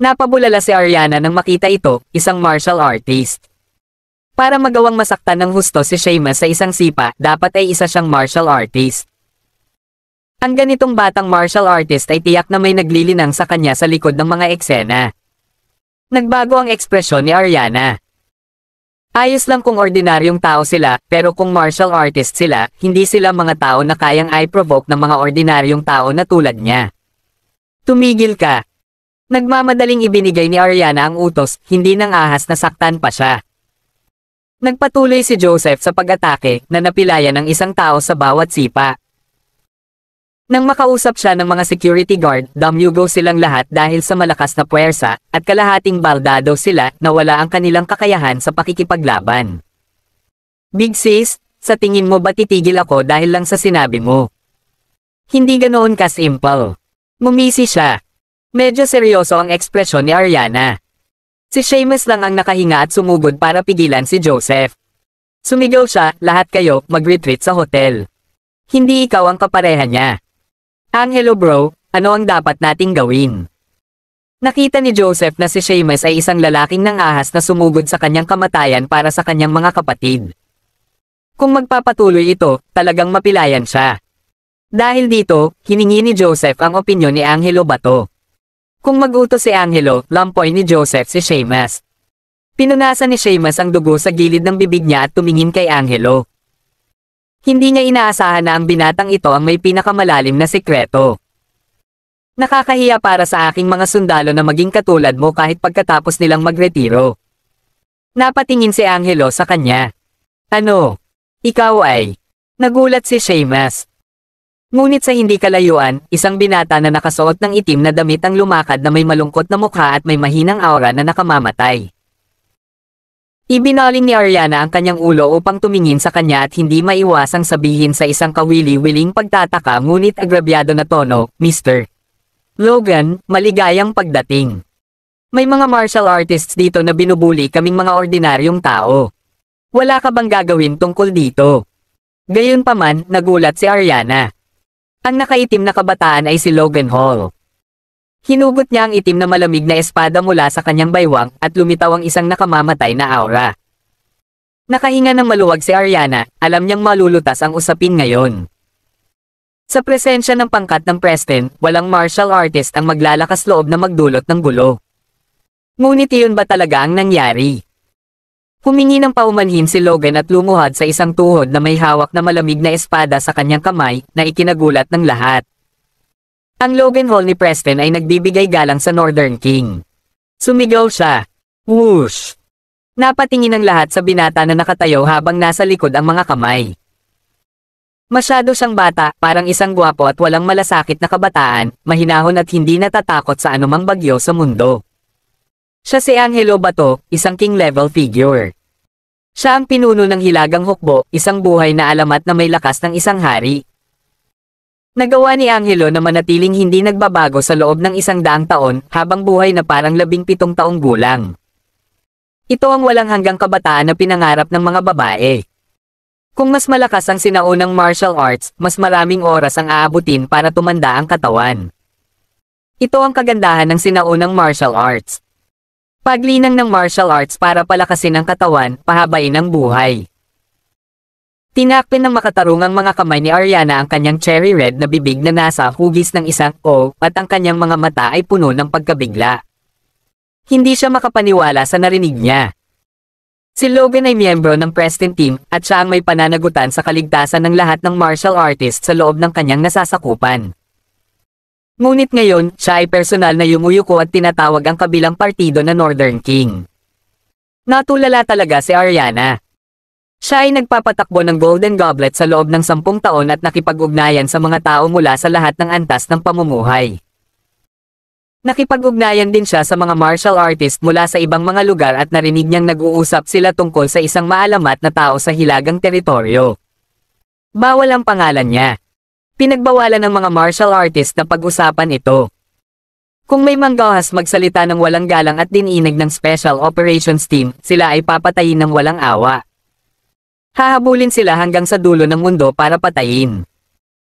Napabulala si Ariana nang makita ito, isang martial artist. Para magawang masaktan ng husto si Shayma sa isang sipa, dapat ay isa siyang martial artist. Ang ganitong batang martial artist ay tiyak na may naglilinang sa kanya sa likod ng mga eksena. Nagbago ang ekspresyon ni Ariana. Ayos lang kung ordinaryong tao sila, pero kung martial artist sila, hindi sila mga tao na kayang i-provoke ng mga ordinaryong tao na tulad niya. Tumigil ka, Nagmamadaling ibinigay ni Ariana ang utos, hindi nang ahas na saktan pa siya. Nagpatuloy si Joseph sa pag-atake na napilayan ng isang tao sa bawat sipa. Nang makausap siya ng mga security guard, damyugo silang lahat dahil sa malakas na puwersa, at kalahating baldado sila na wala ang kanilang kakayahan sa pakikipaglaban. Big sis, sa tingin mo ba titigil ako dahil lang sa sinabi mo? Hindi ganoon ka simple. Mumisi siya. Medyo seryoso ang ekspresyon ni Ariana. Si Seamus lang ang nakahinga at sumugod para pigilan si Joseph. Sumigaw siya, lahat kayo, mag-retreat sa hotel. Hindi ikaw ang kapareha niya. Angelo bro, ano ang dapat nating gawin? Nakita ni Joseph na si Seamus ay isang lalaking ng ahas na sumugod sa kanyang kamatayan para sa kanyang mga kapatid. Kung magpapatuloy ito, talagang mapilayan siya. Dahil dito, hiningi ni Joseph ang opinyon ni Angelo Bato. Kung maguto si Angelo, lampoy ni Joseph si Seamus. Pinunasan ni Seamus ang dugo sa gilid ng bibig niya at tumingin kay Angelo. Hindi niya inaasahan na ang binatang ito ang may pinakamalalim na sikreto. Nakakahiya para sa aking mga sundalo na maging katulad mo kahit pagkatapos nilang magretiro. Napatingin si Angelo sa kanya. Ano? Ikaw ay? Nagulat si Seamus. Ngunit sa hindi kalayuan, isang binata na nakasuot ng itim na damit ang lumakad na may malungkot na mukha at may mahinang aura na nakamamatay. Ibinaling ni Ariana ang kanyang ulo upang tumingin sa kanya at hindi maiwasang sabihin sa isang kawili-wiling pagtataka ngunit agrabyado na tono, Mr. Logan, maligayang pagdating. May mga martial artists dito na binubuli kaming mga ordinaryong tao. Wala ka bang gagawin tungkol dito? Gayunpaman, nagulat si Ariana. Ang nakaitim na kabataan ay si Logan Hall. Hinugot niya ang itim na malamig na espada mula sa kanyang baywang at lumitaw ang isang nakamamatay na aura. Nakahinga ng maluwag si Ariana, alam niyang malulutas ang usapin ngayon. Sa presensya ng pangkat ng Preston, walang martial artist ang maglalakas loob na magdulot ng gulo. Ngunit iyon ba talaga ang nangyari? Humingi ng paumanhin si Logan at lumuhad sa isang tuhod na may hawak na malamig na espada sa kanyang kamay na ikinagulat ng lahat. Ang Logan Hall ni Preston ay nagbibigay galang sa Northern King. Sumigaw siya. Whoosh! Napatingin ang lahat sa binata na nakatayo habang nasa likod ang mga kamay. Masyado siyang bata, parang isang guwapo at walang malasakit na kabataan, mahinahon at hindi natatakot sa anumang bagyo sa mundo. Siya si Angelo Bato, isang king-level figure. Siya ang pinuno ng Hilagang Hukbo, isang buhay na alamat na may lakas ng isang hari. Nagawa ni Angelo na manatiling hindi nagbabago sa loob ng isang daang taon habang buhay na parang labing pitong taong gulang. Ito ang walang hanggang kabataan na pinangarap ng mga babae. Kung mas malakas ang sinaunang martial arts, mas maraming oras ang aabutin para tumanda ang katawan. Ito ang kagandahan ng sinaunang martial arts. Paglinang ng martial arts para palakasin ang katawan, pahabain ang buhay. Tinakpin ng makatarungang mga kamay ni Ariana ang kanyang cherry red na bibig na nasa hugis ng isang o at ang kanyang mga mata ay puno ng pagkabigla. Hindi siya makapaniwala sa narinig niya. Si Logan ay miyembro ng Preston Team at siya ang may pananagutan sa kaligtasan ng lahat ng martial artists sa loob ng kanyang nasasakupan. Ngunit ngayon, siya ay personal na yumuyuko at tinatawag ang kabilang partido na Northern King. Natulala talaga si Ariana. Siya ay nagpapatakbo ng Golden Goblet sa loob ng sampung taon at nakipag-ugnayan sa mga tao mula sa lahat ng antas ng pamumuhay. Nakipag-ugnayan din siya sa mga martial artist mula sa ibang mga lugar at narinig niyang nag-uusap sila tungkol sa isang maalamat na tao sa hilagang teritoryo. Bawal ang pangalan niya. Pinagbawalan ng mga martial artist na pag-usapan ito. Kung may manggahas magsalita ng walang galang at dininig ng Special Operations Team, sila ay papatayin ng walang awa. Hahabulin sila hanggang sa dulo ng mundo para patayin.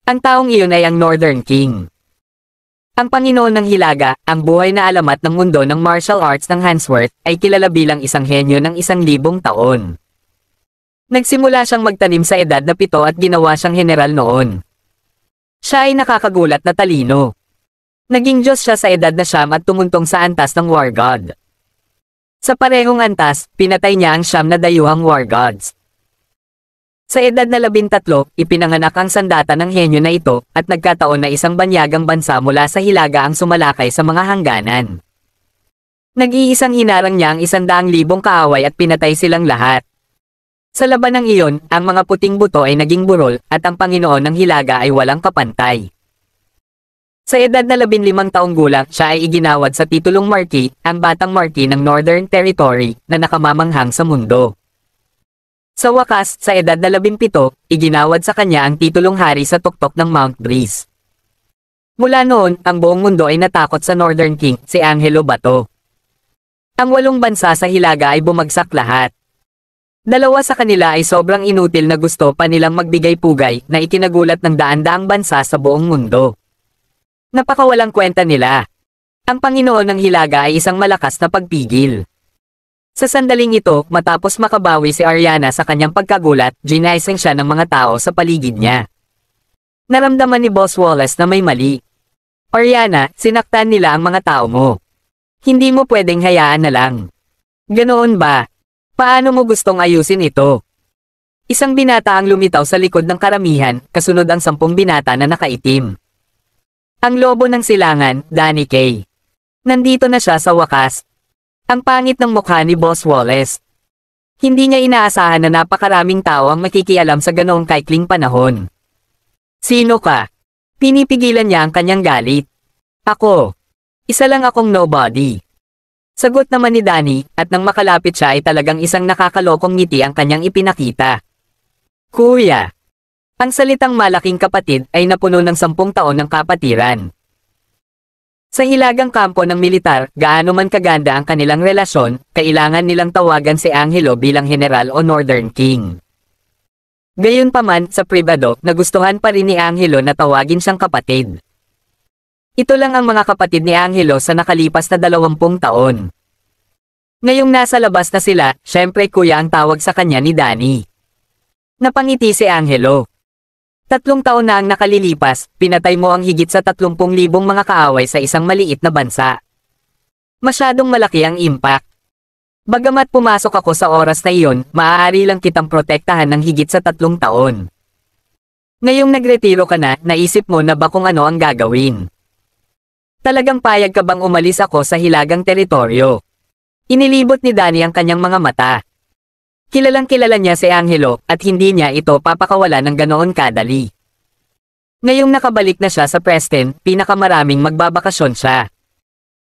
Ang taong iyon ay ang Northern King. Ang Panginoon ng Hilaga, ang buhay na alamat ng mundo ng martial arts ng Hansworth, ay kilala bilang isang henyo ng isang libong taon. Nagsimula siyang magtanim sa edad na pito at ginawa siyang general noon. Siya ay nakakagulat na talino. Naging Diyos siya sa edad na siyam at tumuntong sa antas ng War God. Sa parehong antas, pinatay niya ang siyam na dayuhang War Gods. Sa edad na labintatlo, ipinanganak ang sandata ng henyo na ito, at nagkataon na isang banyagang bansa mula sa Hilaga ang sumalakay sa mga hangganan. Nag-iisang hinarang niya ang isandaang libong kaaway at pinatay silang lahat. Sa laban ng iyon, ang mga puting buto ay naging burol at ang Panginoon ng Hilaga ay walang kapantay. Sa edad na 15 taong gulang, siya ay iginawad sa titulong Marquis, ang batang Marquis ng Northern Territory na nakamamanghang sa mundo. Sa wakas, sa edad na 17, iginawad sa kanya ang titulong hari sa tuktok ng Mount Breeze. Mula noon, ang buong mundo ay natakot sa Northern King, si Angelo Bato. Ang walong bansa sa Hilaga ay bumagsak lahat. Dalawa sa kanila ay sobrang inutil na gusto pa nilang magbigay-pugay na itinagulat ng daan-daang bansa sa buong mundo. Napakawalang kwenta nila. Ang Panginoon ng Hilaga ay isang malakas na pagpigil. Sa sandaling ito, matapos makabawi si Ariana sa kanyang pagkagulat, ginaising siya ng mga tao sa paligid niya. Naramdaman ni Boss Wallace na may mali. Ariana, sinaktan nila ang mga tao mo. Hindi mo pwedeng hayaan na lang. Ganoon ba, Paano mo gustong ayusin ito? Isang binata ang lumitaw sa likod ng karamihan, kasunod ang sampung binata na nakaitim. Ang lobo ng silangan, Danny Kay. Nandito na siya sa wakas. Ang pangit ng mukha ni Boss Wallace. Hindi niya inaasahan na napakaraming tao ang makikialam sa ganoong kaikling panahon. Sino ka? Pinipigilan niya ang kanyang galit. Ako. Isa lang akong nobody. Sagot naman ni Danny, at nang makalapit siya ay talagang isang nakakalokong ngiti ang kanyang ipinakita. Kuya! Ang salitang malaking kapatid ay napuno ng sampung taon ng kapatiran. Sa hilagang kampo ng militar, gaano man kaganda ang kanilang relasyon, kailangan nilang tawagan si Angelo bilang general o northern king. Gayunpaman, sa pribado, nagustuhan pa rin ni Angelo na tawagin siyang kapatid. Ito lang ang mga kapatid ni Angelo sa nakalipas na 20 taon. Ngayong nasa labas na sila, syempre kuya ang tawag sa kanya ni Danny. Napangiti si Angelo. Tatlong taon na ang nakalilipas, pinatay mo ang higit sa 30,000 mga kaaway sa isang maliit na bansa. Masyadong malaki ang impact. Bagamat pumasok ako sa oras na iyon, maaari lang kitang protektahan ng higit sa tatlong taon. Ngayong nagretiro ka na, naisip mo na ba kung ano ang gagawin? Talagang payag ka bang umalis ako sa hilagang teritoryo? Inilibot ni Danny ang kanyang mga mata. Kilalang kilala niya si Angelo at hindi niya ito papakawala ng ganoon kadali. Ngayong nakabalik na siya sa Preston, pinakamaraming magbabakasyon siya.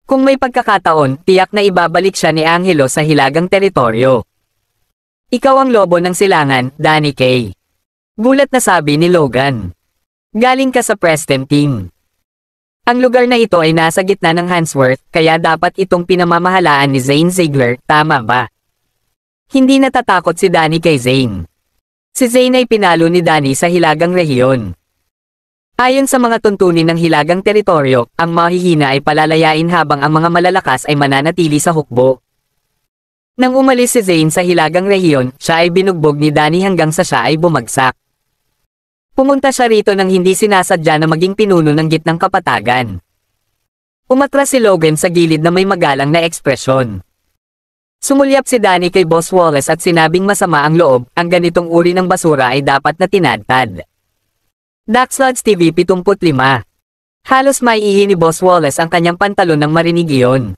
Kung may pagkakataon, tiyak na ibabalik siya ni Angelo sa hilagang teritoryo. Ikaw ang lobo ng silangan, Danny Kay. Gulat na sabi ni Logan. Galing ka sa Preston team. Ang lugar na ito ay nasa gitna ng Hansworth, kaya dapat itong pinamamahalaan ni Zane Ziegler, tama ba? Hindi natatakot si Danny kay Zane. Si Zane ay pinalo ni Danny sa Hilagang Rehiyon. Ayon sa mga tuntunin ng Hilagang Teritoryo, ang mahihina ay palalayain habang ang mga malalakas ay mananatili sa hukbo. Nang umalis si Zane sa Hilagang Rehiyon, siya ay binugbog ni Danny hanggang sa siya ay bumagsak. Pumunta siya rito nang hindi sinasadya na maging pinuno ng gitnang kapatagan. Umatras si Logan sa gilid na may magalang na ekspresyon. Sumulyap si Danny kay Boss Wallace at sinabing masama ang loob, ang ganitong uri ng basura ay dapat na tinadtad. Daxlods TV 75 Halos may ihi ni Boss Wallace ang kanyang pantalon ng marinig iyon.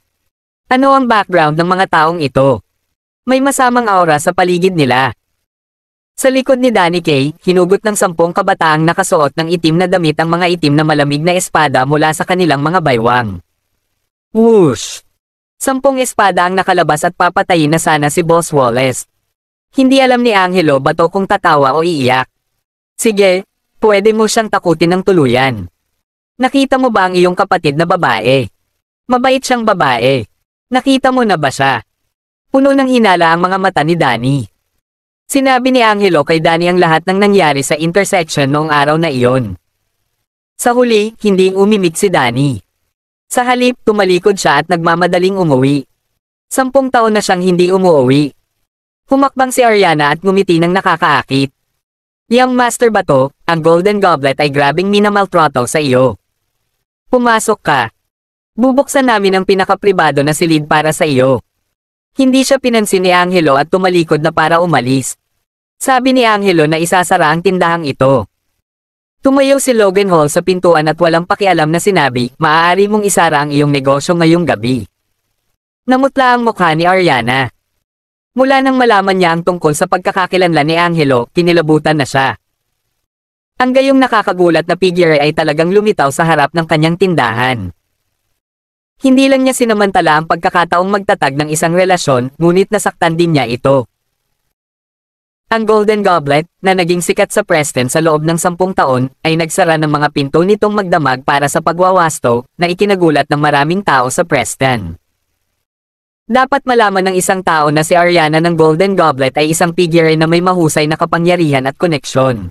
Ano ang background ng mga taong ito? May masamang aura sa paligid nila. Sa likod ni Danny Kay, hinugot ng sampung kabataang nakasuot ng itim na damit ang mga itim na malamig na espada mula sa kanilang mga baywang. Whoosh! Sampung espada ang nakalabas at papatayin na sana si Boss Wallace. Hindi alam ni Angelo bato kung tatawa o iiyak. Sige, pwede mo siyang takutin ng tuluyan. Nakita mo ba ang iyong kapatid na babae? Mabait siyang babae. Nakita mo na ba siya? Puno ng hinala ang mga mata ni Danny. Sinabi ni Angelo kay Danny ang lahat ng nangyari sa intersection noong araw na iyon. Sa huli, hindi umimik si Danny. Sa halip, tumalikod siya at nagmamadaling umuwi. Sampung taon na siyang hindi umuwi. Humakbang si Ariana at ngumiti ng nakakaakit. Young Master Bato, ang Golden Goblet ay grabing minimal minamaltrato sa iyo. Pumasok ka. Bubuksan namin ang pinakapribado na silid para sa iyo. Hindi siya pinansin ni Angelo at tumalikod na para umalis. Sabi ni Angelo na isasara ang tindahang ito. Tumayo si Logan Hall sa pintuan at walang pakialam na sinabi, maaari mong isara ang iyong negosyo ngayong gabi. Namutla ang mukha ni Ariana. Mula nang malaman niya ang tungkol sa pagkakakilanlan ni Angelo, kinilabutan na siya. Ang gayong nakakagulat na figure ay talagang lumitaw sa harap ng kanyang tindahan. Hindi lang niya sinamantala ang pagkakataong magtatag ng isang relasyon, ngunit nasaktan din niya ito. Ang Golden Goblet, na naging sikat sa Preston sa loob ng sampung taon, ay nagsara ng mga pinto nitong magdamag para sa pagwawasto, na ikinagulat ng maraming tao sa Preston. Dapat malaman ng isang tao na si Ariana ng Golden Goblet ay isang figure na may mahusay na kapangyarihan at koneksyon.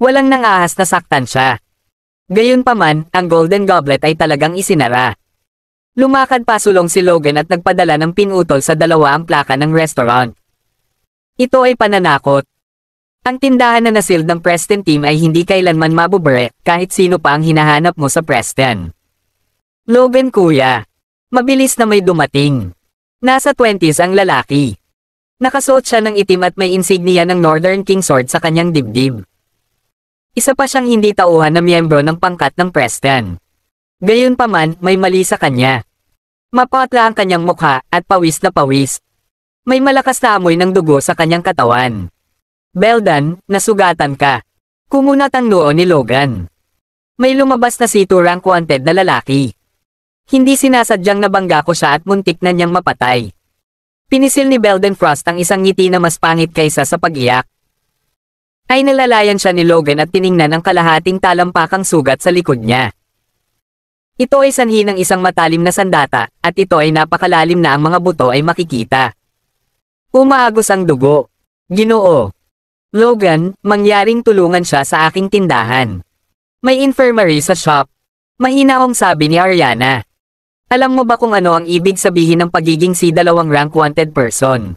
Walang nangahas na saktan siya. Gayunpaman, ang Golden Goblet ay talagang isinara. Lumakad pa sulong si Logan at nagpadala ng pinutol sa dalawa ang plaka ng restaurant. Ito ay pananakot. Ang tindahan na nasild ng Preston team ay hindi kailanman mabubre kahit sino pa ang hinahanap mo sa Preston. Logan kuya. Mabilis na may dumating. Nasa 20s ang lalaki. Nakasuot siya ng itim at may insignia ng Northern King Sword sa kanyang dibdib. Isa pa siyang hindi tauhan na miyembro ng pangkat ng Preston. Gayunpaman, may mali sa kanya. Mapatla ang kanyang mukha at pawis na pawis, may malakas na amoy ng dugo sa kanyang katawan. Beldan, nasugatan ka. Kumunat ang noo ni Logan. May lumabas na si rank wanted na lalaki. Hindi sinasadyang nabangga ko siya at muntik na niyang mapatay. Pinisil ni Belden Frost ang isang ngiti na mas pangit kaysa sa pag-iyak. Ay nalalayan siya ni Logan at tiningnan ang kalahating talampakang sugat sa likod niya. Ito ay sanhi ng isang matalim na sandata, at ito ay napakalalim na ang mga buto ay makikita. Umaagos ang dugo. Ginoo. Logan, mangyaring tulungan siya sa aking tindahan. May infirmary sa shop. Mahina ang sabi ni Ariana. Alam mo ba kung ano ang ibig sabihin ng pagiging si dalawang rank wanted person?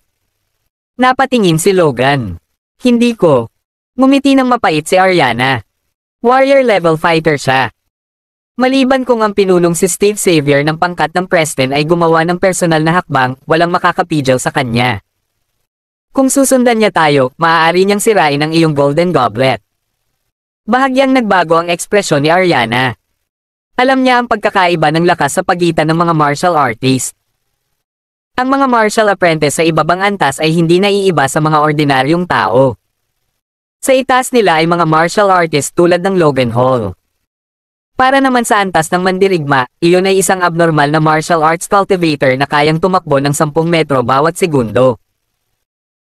Napatingin si Logan. Hindi ko. Ngumiti ng mapait si Ariana. Warrior level fighter siya. Maliban kung ang pinulong si Steve Xavier ng pangkat ng Preston ay gumawa ng personal na hakbang, walang makakapigil sa kanya. Kung susundan niya tayo, maaari niyang sirain ang iyong golden goblet. Bahagyang nagbago ang ekspresyon ni Ariana. Alam niya ang pagkakaiba ng lakas sa pagitan ng mga martial artist. Ang mga martial apprentice sa ibabang antas ay hindi naiiba sa mga ordinaryong tao. Sa itaas nila ay mga martial artist tulad ng Logan Hall. Para naman sa antas ng mandirigma, iyon ay isang abnormal na martial arts cultivator na kayang tumakbo ng 10 metro bawat segundo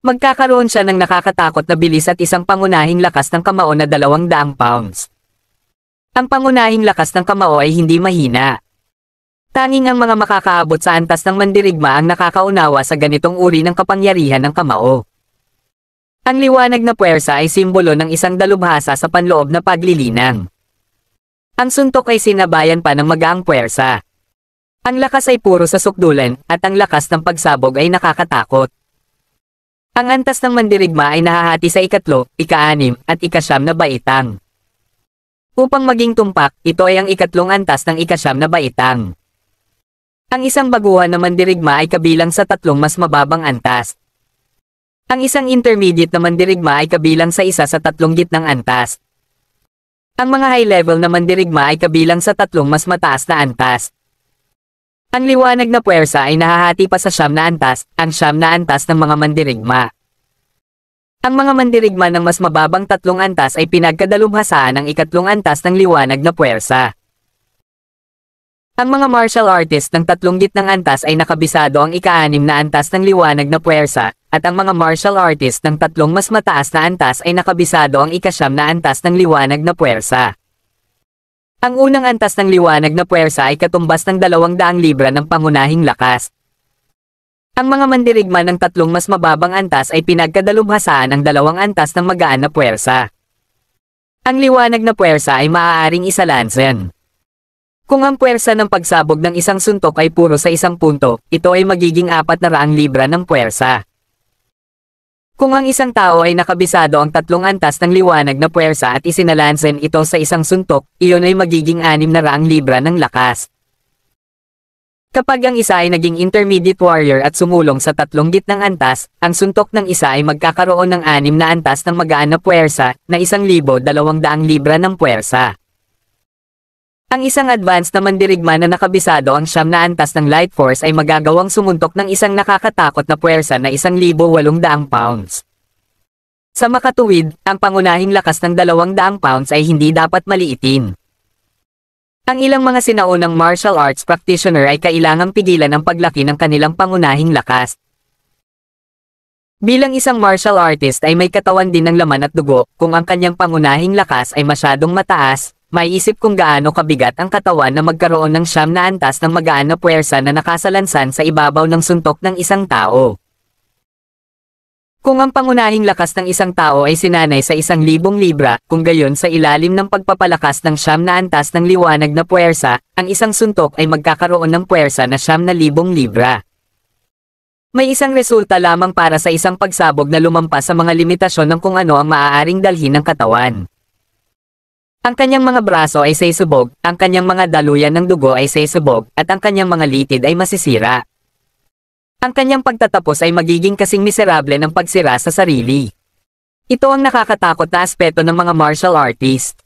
magkakaroon siya ng nakakatakot na bilis at isang pangunahing lakas ng kamao na 200 pounds. Ang pangunahing lakas ng kamao ay hindi mahina. Tanging ang mga makakaabot sa antas ng mandirigma ang nakakaunawa sa ganitong uri ng kapangyarihan ng kamao. Ang liwanag na puwersa ay simbolo ng isang dalubhasa sa panloob na paglilinang. Ang suntok ay sinabayan pa ng magaang puwersa. Ang lakas ay puro sa sukdulan, at ang lakas ng pagsabog ay nakakatakot. Ang antas ng mandirigma ay nahahati sa ikatlo, ikaanim, at ikasyam na baitang. Upang maging tumpak, ito ay ang ikatlong antas ng ikasyam na baitang. Ang isang baguhan na mandirigma ay kabilang sa tatlong mas mababang antas. Ang isang intermediate na mandirigma ay kabilang sa isa sa tatlong gitnang antas. Ang mga high level na mandirigma ay kabilang sa tatlong mas mataas na antas. Ang liwanag na puwersa ay nahahati pa sa siyam na antas, ang siyam na antas ng mga mandirigma. Ang mga mandirigma ng mas mababang tatlong antas ay pinagkadalumhasaan ng ikatlong antas ng liwanag na puwersa. Ang mga martial artist ng tatlong gitnang antas ay nakabisado ang ikaanim na antas ng liwanag na puwersa, at ang mga martial artist ng tatlong mas mataas na antas ay nakabisado ang ikasyam na antas ng liwanag na puwersa. Ang unang antas ng liwanag na puwersa ay katumbas ng 200 libra ng pangunahing lakas. Ang mga mandirigma ng tatlong mas mababang antas ay pinagkadalumhasaan ng dalawang antas ng magaan na puwersa. Ang liwanag na puwersa ay maaaring isalansin. Kung ang puwersa ng pagsabog ng isang suntok ay puro sa isang punto, ito ay magiging 400 libra ng puwersa. Kung ang isang tao ay nakabisado ang tatlong antas ng liwanag na puwersa at isinalansin ito sa isang suntok, iyon ay magiging anim na raang libra ng lakas. Kapag ang isa ay naging intermediate warrior at sumulong sa tatlong gitnang antas, ang suntok ng isa ay magkakaroon ng anim na antas ng magaan na puwersa na 1,200 libra ng puwersa. Ang isang advance na mandirigma na nakabisado ang siyam na antas ng light force ay magagawang sumuntok ng isang nakakatakot na puwersa na 1,800 pounds. Sa makatuwid, ang pangunahing lakas ng 200 pounds ay hindi dapat maliitin. Ang ilang mga sinaunang martial arts practitioner ay kailangang pigilan ang paglaki ng kanilang pangunahing lakas. Bilang isang martial artist ay may katawan din ng laman at dugo kung ang kanyang pangunahing lakas ay masyadong mataas, may isip kung gaano kabigat ang katawan na magkaroon ng siyam na antas ng magaan na puwersa na nakasalansan sa ibabaw ng suntok ng isang tao. Kung ang pangunahing lakas ng isang tao ay sinanay sa isang libong libra, kung gayon sa ilalim ng pagpapalakas ng siyam na antas ng liwanag na puwersa, ang isang suntok ay magkakaroon ng puwersa na siyam na libong libra. May isang resulta lamang para sa isang pagsabog na lumampas sa mga limitasyon ng kung ano ang maaaring dalhin ng katawan. Ang kanyang mga braso ay sesubog, ang kanyang mga daluyan ng dugo ay sesubog, at ang kanyang mga litid ay masisira. Ang kanyang pagtatapos ay magiging kasing miserable ng pagsira sa sarili. Ito ang nakakatakot na aspeto ng mga martial artist.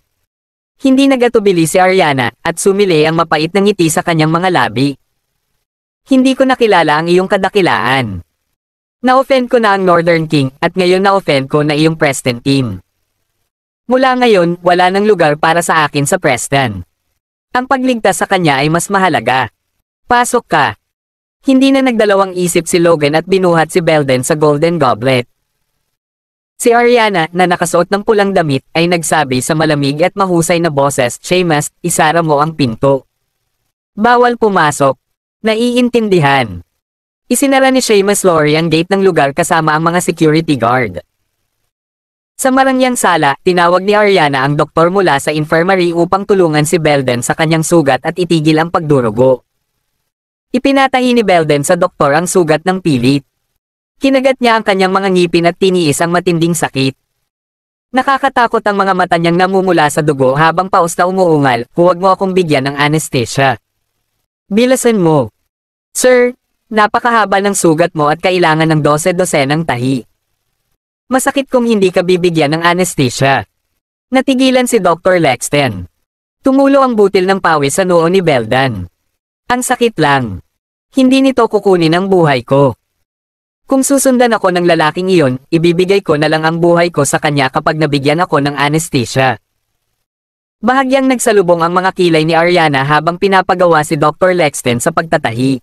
Hindi nagatubili si Ariana, at sumili ang mapait na ng ngiti sa kanyang mga labi. Hindi ko nakilala ang iyong kadakilaan. Na-offend ko na ang Northern King, at ngayon na-offend ko na iyong Preston Team. Mula ngayon, wala nang lugar para sa akin sa Preston. Ang pagligtas sa kanya ay mas mahalaga. Pasok ka. Hindi na nagdalawang isip si Logan at binuhat si Belden sa Golden Goblet. Si Ariana, na nakasuot ng pulang damit, ay nagsabi sa malamig at mahusay na boses, Seamus, isara mo ang pinto. Bawal pumasok. Naiintindihan. Isinara ni Seamus Lori ang gate ng lugar kasama ang mga security guard. Sa marangyang sala, tinawag ni Ariana ang doktor mula sa infirmary upang tulungan si Belden sa kanyang sugat at itigil ang pagdurugo. Ipinatahi ni Belden sa doktor ang sugat ng pilit. Kinagat niya ang kanyang mga ngipin at tiniis ang matinding sakit. Nakakatakot ang mga mata niyang namumula sa dugo habang paos na umuungal, huwag mo akong bigyan ng anesthesia. Bilasan mo. Sir, napakahaba ng sugat mo at kailangan ng dose-dose ng tahi. Masakit kung hindi ka bibigyan ng anesthesia. Natigilan si Dr. Lexten. Tumulo ang butil ng pawis sa noo ni Beldan. Ang sakit lang. Hindi nito kukunin ang buhay ko. Kung susundan ako ng lalaking iyon, ibibigay ko na lang ang buhay ko sa kanya kapag nabigyan ako ng anesthesia. Bahagyang nagsalubong ang mga kilay ni Ariana habang pinapagawa si Dr. Lexten sa pagtatahi.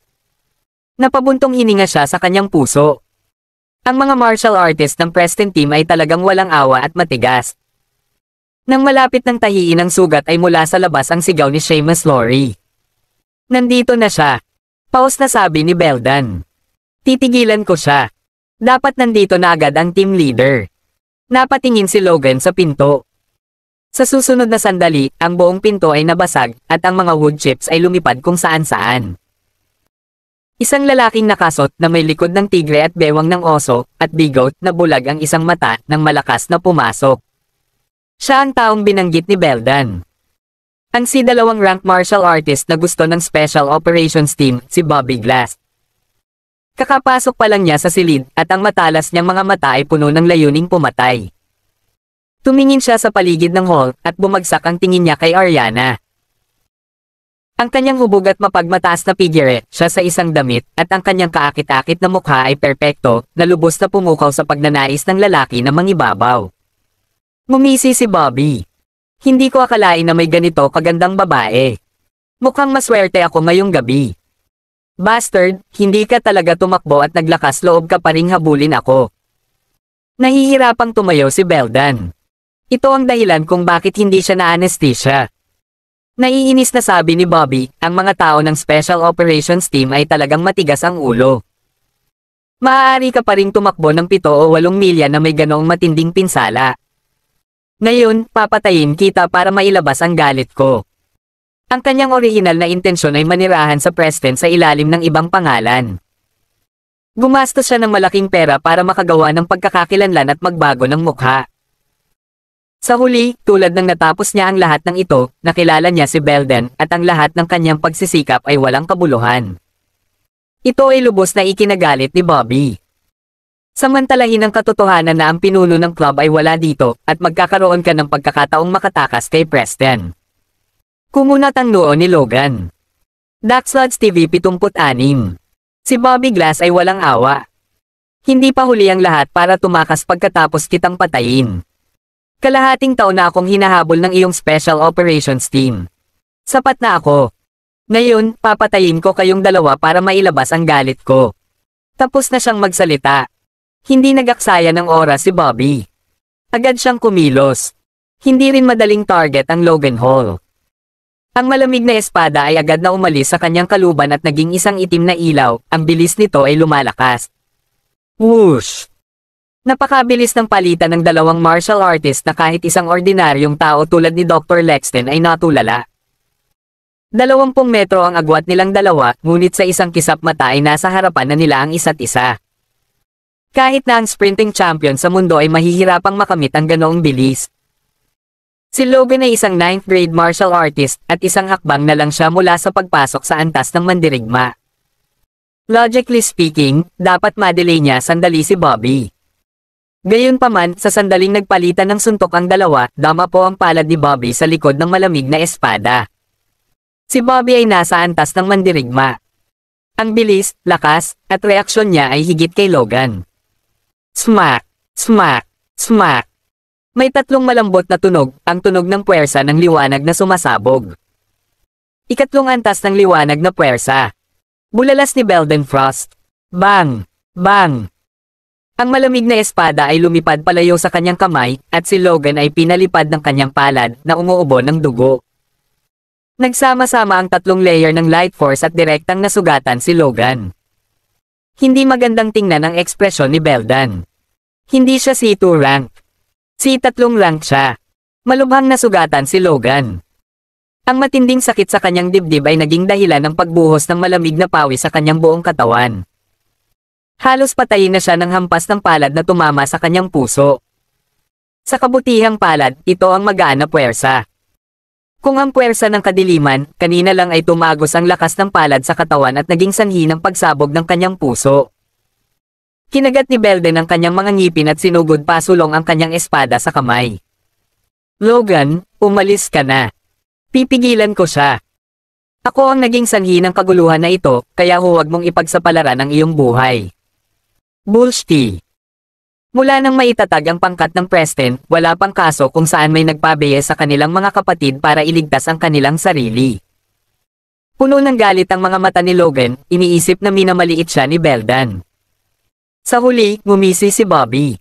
Napabuntong hininga siya sa kanyang puso. Ang mga martial artist ng Preston team ay talagang walang awa at matigas. Nang malapit ng tahiin ang sugat ay mula sa labas ang sigaw ni Seamus Lowry. Nandito na siya. Paos na sabi ni Beldan. Titigilan ko siya. Dapat nandito na agad ang team leader. Napatingin si Logan sa pinto. Sa susunod na sandali, ang buong pinto ay nabasag at ang mga wood chips ay lumipad kung saan-saan. Isang lalaking nakasot na may likod ng tigre at bewang ng oso, at bigot na bulag ang isang mata ng malakas na pumasok. Siya ang taong binanggit ni Beldan. Ang si dalawang rank martial artist na gusto ng Special Operations Team, si Bobby Glass. Kakapasok pa lang niya sa silid at ang matalas niyang mga mata ay puno ng layuning pumatay. Tumingin siya sa paligid ng hall at bumagsak ang tingin niya kay Ariana. Ang kanyang hubog at mapagmataas na figure, siya sa isang damit, at ang kanyang kaakit-akit na mukha ay perpekto, na lubos na pumukaw sa pagnanais ng lalaki na mangibabaw. Mumisi si Bobby. Hindi ko akalain na may ganito kagandang babae. Mukhang maswerte ako ngayong gabi. Bastard, hindi ka talaga tumakbo at naglakas loob ka pa ring habulin ako. Nahihirapang tumayo si Beldan. Ito ang dahilan kung bakit hindi siya na-anesthesia. Naiinis na sabi ni Bobby, ang mga tao ng Special Operations Team ay talagang matigas ang ulo. Maaari ka pa rin tumakbo ng pito o walong milya na may ganong matinding pinsala. Ngayon, papatayin kita para mailabas ang galit ko. Ang kanyang orihinal na intensyon ay manirahan sa Preston sa ilalim ng ibang pangalan. Gumastos siya ng malaking pera para makagawa ng pagkakakilanlan at magbago ng mukha. Sa huli, tulad ng natapos niya ang lahat ng ito, nakilala niya si Belden at ang lahat ng kanyang pagsisikap ay walang kabuluhan. Ito ay lubos na ikinagalit ni Bobby. Samantalahin ang katotohanan na ang pinuno ng club ay wala dito at magkakaroon ka ng pagkakataong makatakas kay Preston. Kumunat ang noo ni Logan. Daxlods TV 76 Si Bobby Glass ay walang awa. Hindi pa huli ang lahat para tumakas pagkatapos kitang patayin. Kalahating taon na akong hinahabol ng iyong special operations team. Sapat na ako. Ngayon, papatayin ko kayong dalawa para mailabas ang galit ko. Tapos na siyang magsalita. Hindi nagaksaya ng oras si Bobby. Agad siyang kumilos. Hindi rin madaling target ang Logan Hall. Ang malamig na espada ay agad na umalis sa kanyang kaluban at naging isang itim na ilaw, ang bilis nito ay lumalakas. Whoosh! Napakabilis ng palitan ng dalawang martial artist na kahit isang ordinaryong tao tulad ni Dr. Lexton ay natulala. Dalawampung metro ang agwat nilang dalawa, ngunit sa isang kisap mata ay nasa harapan na nila ang isa't isa. Kahit na ang sprinting champion sa mundo ay mahihirapang makamit ang ganoong bilis. Si Logan ay isang 9th grade martial artist at isang hakbang na lang siya mula sa pagpasok sa antas ng mandirigma. Logically speaking, dapat madelay niya sandali si Bobby. Gayunpaman, sa sandaling nagpalitan ng suntok ang dalawa, dama po ang palad ni Bobby sa likod ng malamig na espada. Si Bobby ay nasa antas ng mandirigma. Ang bilis, lakas, at reaksyon niya ay higit kay Logan. Smack! Smack! Smack! May tatlong malambot na tunog, ang tunog ng puwersa ng liwanag na sumasabog. Ikatlong antas ng liwanag na puwersa. Bulalas ni Belden Frost. Bang! Bang! Ang malamig na espada ay lumipad palayo sa kanyang kamay at si Logan ay pinalipad ng kanyang palad na umuubo ng dugo. Nagsama-sama ang tatlong layer ng light force at direktang nasugatan si Logan. Hindi magandang tingnan ang ekspresyon ni Beldan. Hindi siya C2 rank. C3 rank siya. Malubhang nasugatan si Logan. Ang matinding sakit sa kanyang dibdib ay naging dahilan ng pagbuhos ng malamig na pawis sa kanyang buong katawan. Halos patayin na siya ng hampas ng palad na tumama sa kanyang puso. Sa kabutihang palad, ito ang magaan na puwersa. Kung ang puwersa ng kadiliman, kanina lang ay tumagos ang lakas ng palad sa katawan at naging sanhi ng pagsabog ng kanyang puso. Kinagat ni Belden ang kanyang mga ngipin at sinugod pasulong ang kanyang espada sa kamay. Logan, umalis ka na. Pipigilan ko siya. Ako ang naging sanhi ng kaguluhan na ito, kaya huwag mong ipagsapalaran ang iyong buhay. Bulls Mula nang maitatag ang pangkat ng Preston, wala pang kaso kung saan may nagpabeye sa kanilang mga kapatid para iligtas ang kanilang sarili. Puno ng galit ang mga mata ni Logan, iniisip na minamaliit siya ni Beldan. Sa huli, ngumisi si Bobby.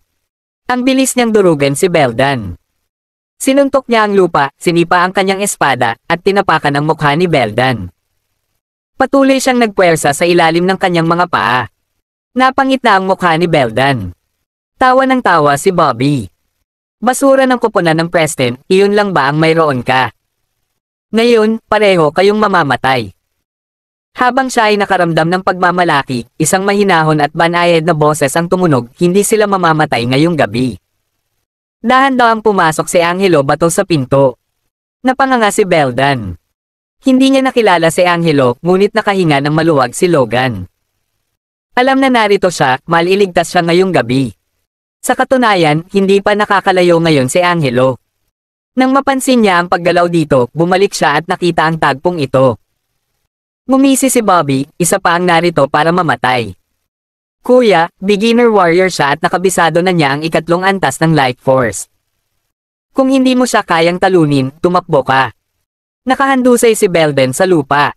Ang bilis niyang durugan si Beldan. Sinuntok niya ang lupa, sinipa ang kanyang espada, at tinapakan ang mukha ni Beldan. Patuloy siyang nagpwersa sa ilalim ng kanyang mga paa. Napangit na ang mukha ni Beldan. Tawa ng tawa si Bobby. Basura ng kuponan ng Preston, iyon lang ba ang mayroon ka? Ngayon, pareho kayong mamamatay. Habang siya ay nakaramdam ng pagmamalaki, isang mahinahon at banayad na boses ang tumunog, hindi sila mamamatay ngayong gabi. Dahan-dahang pumasok si Angelo Bato sa pinto. Napanganga si Beldan. Hindi niya nakilala si Angelo, ngunit nakahinga ng maluwag si Logan. Alam na narito siya, maliligtas siya ngayong gabi. Sa katunayan, hindi pa nakakalayo ngayon si Angelo. Nang mapansin niya ang paggalaw dito, bumalik siya at nakita ang tagpong ito. Ngumisi si Bobby, isa pa ang narito para mamatay. Kuya, beginner warrior siya at nakabisado na niya ang ikatlong antas ng life force. Kung hindi mo siya kayang talunin, tumakbo ka. Nakahandusay si Belden sa lupa.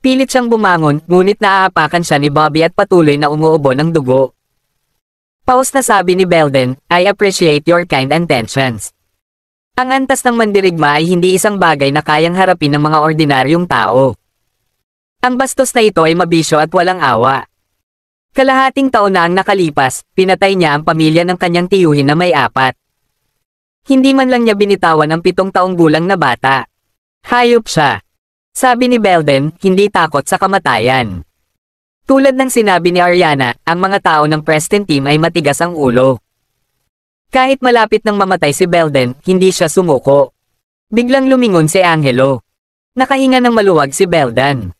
Pilit siyang bumangon, ngunit naaapakan siya ni Bobby at patuloy na umuubo ng dugo. Paus na sabi ni Belden, I appreciate your kind intentions. Ang antas ng mandirigma ay hindi isang bagay na kayang harapin ng mga ordinaryong tao. Ang bastos na ito ay mabisyo at walang awa. Kalahating taon na ang nakalipas, pinatay niya ang pamilya ng kanyang tiyuhin na may apat. Hindi man lang niya binitawan ang pitong taong gulang na bata. Hayop siya. Sabi ni Belden, hindi takot sa kamatayan. Tulad ng sinabi ni Ariana, ang mga tao ng Preston team ay matigas ang ulo. Kahit malapit ng mamatay si Belden, hindi siya sumuko. Biglang lumingon si Angelo. Nakahinga ng maluwag si Belden.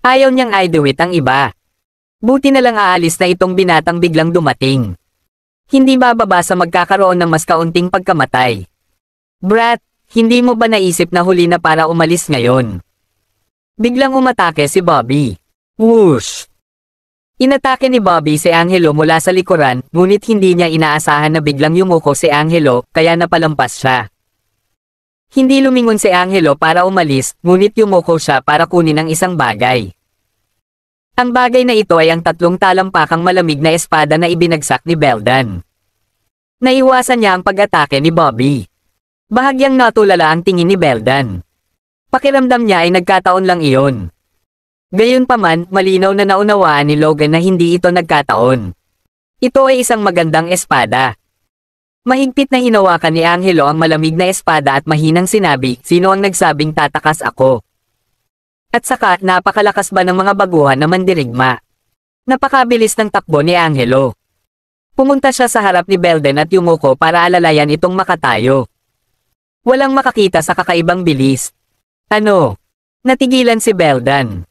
Ayaw niyang iduwit ang iba. Buti na lang aalis na itong binatang biglang dumating. Hindi bababa sa magkakaroon ng mas kaunting pagkamatay. Brat, hindi mo ba naisip na huli na para umalis ngayon? Biglang umatake si Bobby. Whoosh! Inatake ni Bobby si Angelo mula sa likuran, ngunit hindi niya inaasahan na biglang yumuko si Angelo, kaya napalampas siya. Hindi lumingon si Angelo para umalis, ngunit yumuko siya para kunin ang isang bagay. Ang bagay na ito ay ang tatlong talampakang malamig na espada na ibinagsak ni Beldan. Naiwasan niya ang pag-atake ni Bobby. Bahagyang natulala ang tingin ni Beldan. Pakiramdam niya ay nagkataon lang iyon. Gayunpaman, malinaw na naunawaan ni Logan na hindi ito nagkataon. Ito ay isang magandang espada. Mahigpit na hinawakan ni Angelo ang malamig na espada at mahinang sinabi, sino ang nagsabing tatakas ako? At saka, napakalakas ba ng mga baguhan na mandirigma? Napakabilis ng takbo ni Angelo. Pumunta siya sa harap ni Belden at Yumuko para alalayan itong makatayo. Walang makakita sa kakaibang bilis, ano? Natigilan si Beldan.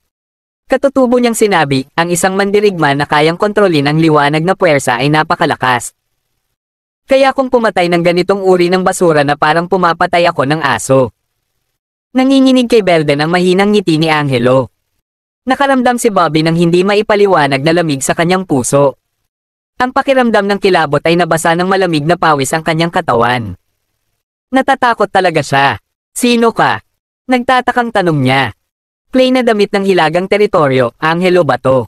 Katutubo niyang sinabi, ang isang mandirigma na kayang kontrolin ang liwanag na puwersa ay napakalakas. Kaya kung pumatay ng ganitong uri ng basura na parang pumapatay ako ng aso. Nanginginig kay Belden ang mahinang ngiti ni Angelo. Nakaramdam si Bobby ng hindi maipaliwanag na lamig sa kanyang puso. Ang pakiramdam ng kilabot ay nabasa ng malamig na pawis ang kanyang katawan. Natatakot talaga siya. Sino ka? Nagtatakang tanong niya. Plain na damit ng hilagang teritoryo, Angelo ba to?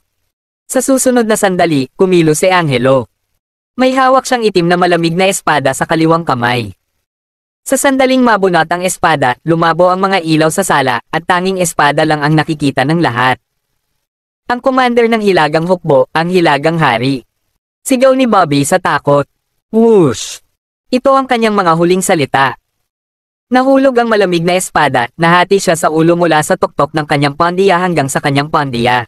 Sa susunod na sandali, kumilo si Angelo. May hawak siyang itim na malamig na espada sa kaliwang kamay. Sa sandaling mabunot ang espada, lumabo ang mga ilaw sa sala, at tanging espada lang ang nakikita ng lahat. Ang commander ng hilagang hukbo, ang hilagang hari. Sigaw ni Bobby sa takot. Whoosh! Ito ang kanyang mga huling salita. Nahulog ang malamig na espada, nahati siya sa ulo mula sa tuktok ng kanyang pandiya hanggang sa kanyang pandiya.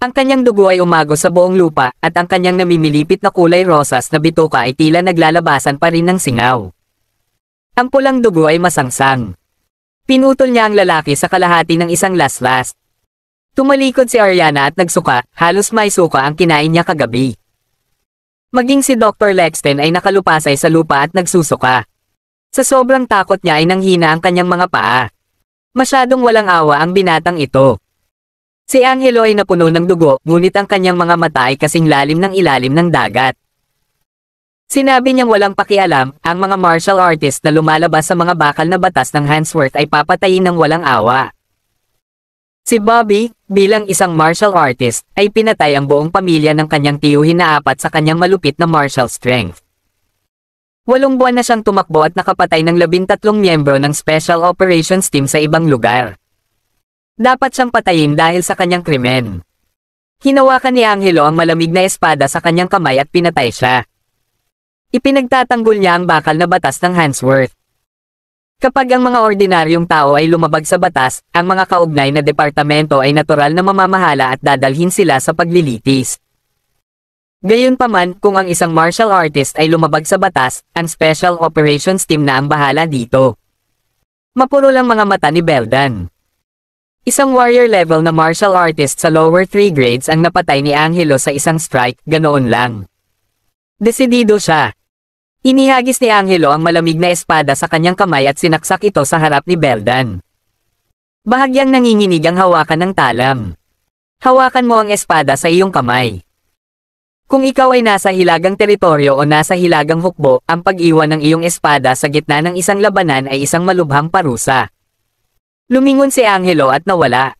Ang kanyang dugo ay umago sa buong lupa, at ang kanyang namimilipit na kulay rosas na bituka ay tila naglalabasan pa rin ng singaw. Ang pulang dugo ay masangsang. Pinutol niya ang lalaki sa kalahati ng isang laslas. Tumalikod si Ariana at nagsuka, halos may suka ang kinain niya kagabi. Maging si Dr. Lexton ay nakalupasay sa lupa at nagsusuka. Sa sobrang takot niya ay nanghina ang kanyang mga paa. Masyadong walang awa ang binatang ito. Si Angelo ay napuno ng dugo ngunit ang kanyang mga mata ay kasing lalim ng ilalim ng dagat. Sinabi niyang walang pakialam, ang mga martial artist na lumalabas sa mga bakal na batas ng Hansworth ay papatayin ng walang awa. Si Bobby, bilang isang martial artist, ay pinatay ang buong pamilya ng kanyang tiyuhin na apat sa kanyang malupit na martial strength. Walong buwan na siyang tumakbo at nakapatay ng labintatlong miyembro ng Special Operations Team sa ibang lugar. Dapat siyang patayin dahil sa kanyang krimen. Hinawakan ni Angelo ang malamig na espada sa kanyang kamay at pinatay siya. Ipinagtatanggol niya ang bakal na batas ng Hansworth. Kapag ang mga ordinaryong tao ay lumabag sa batas, ang mga kaugnay na departamento ay natural na mamamahala at dadalhin sila sa paglilitis. Gayunpaman, kung ang isang martial artist ay lumabag sa batas, ang Special Operations Team na ang bahala dito. Mapuro lang mga mata ni Beldan. Isang warrior level na martial artist sa lower 3 grades ang napatay ni Angelo sa isang strike, ganoon lang. Desidido siya. Inihagis ni Angelo ang malamig na espada sa kanyang kamay at sinaksak ito sa harap ni Beldan. Bahagyang nanginginig ang hawakan ng talam. Hawakan mo ang espada sa iyong kamay. Kung ikaw ay nasa hilagang teritoryo o nasa hilagang hukbo, ang pag-iwan ng iyong espada sa gitna ng isang labanan ay isang malubhang parusa. Lumingon si Angelo at nawala.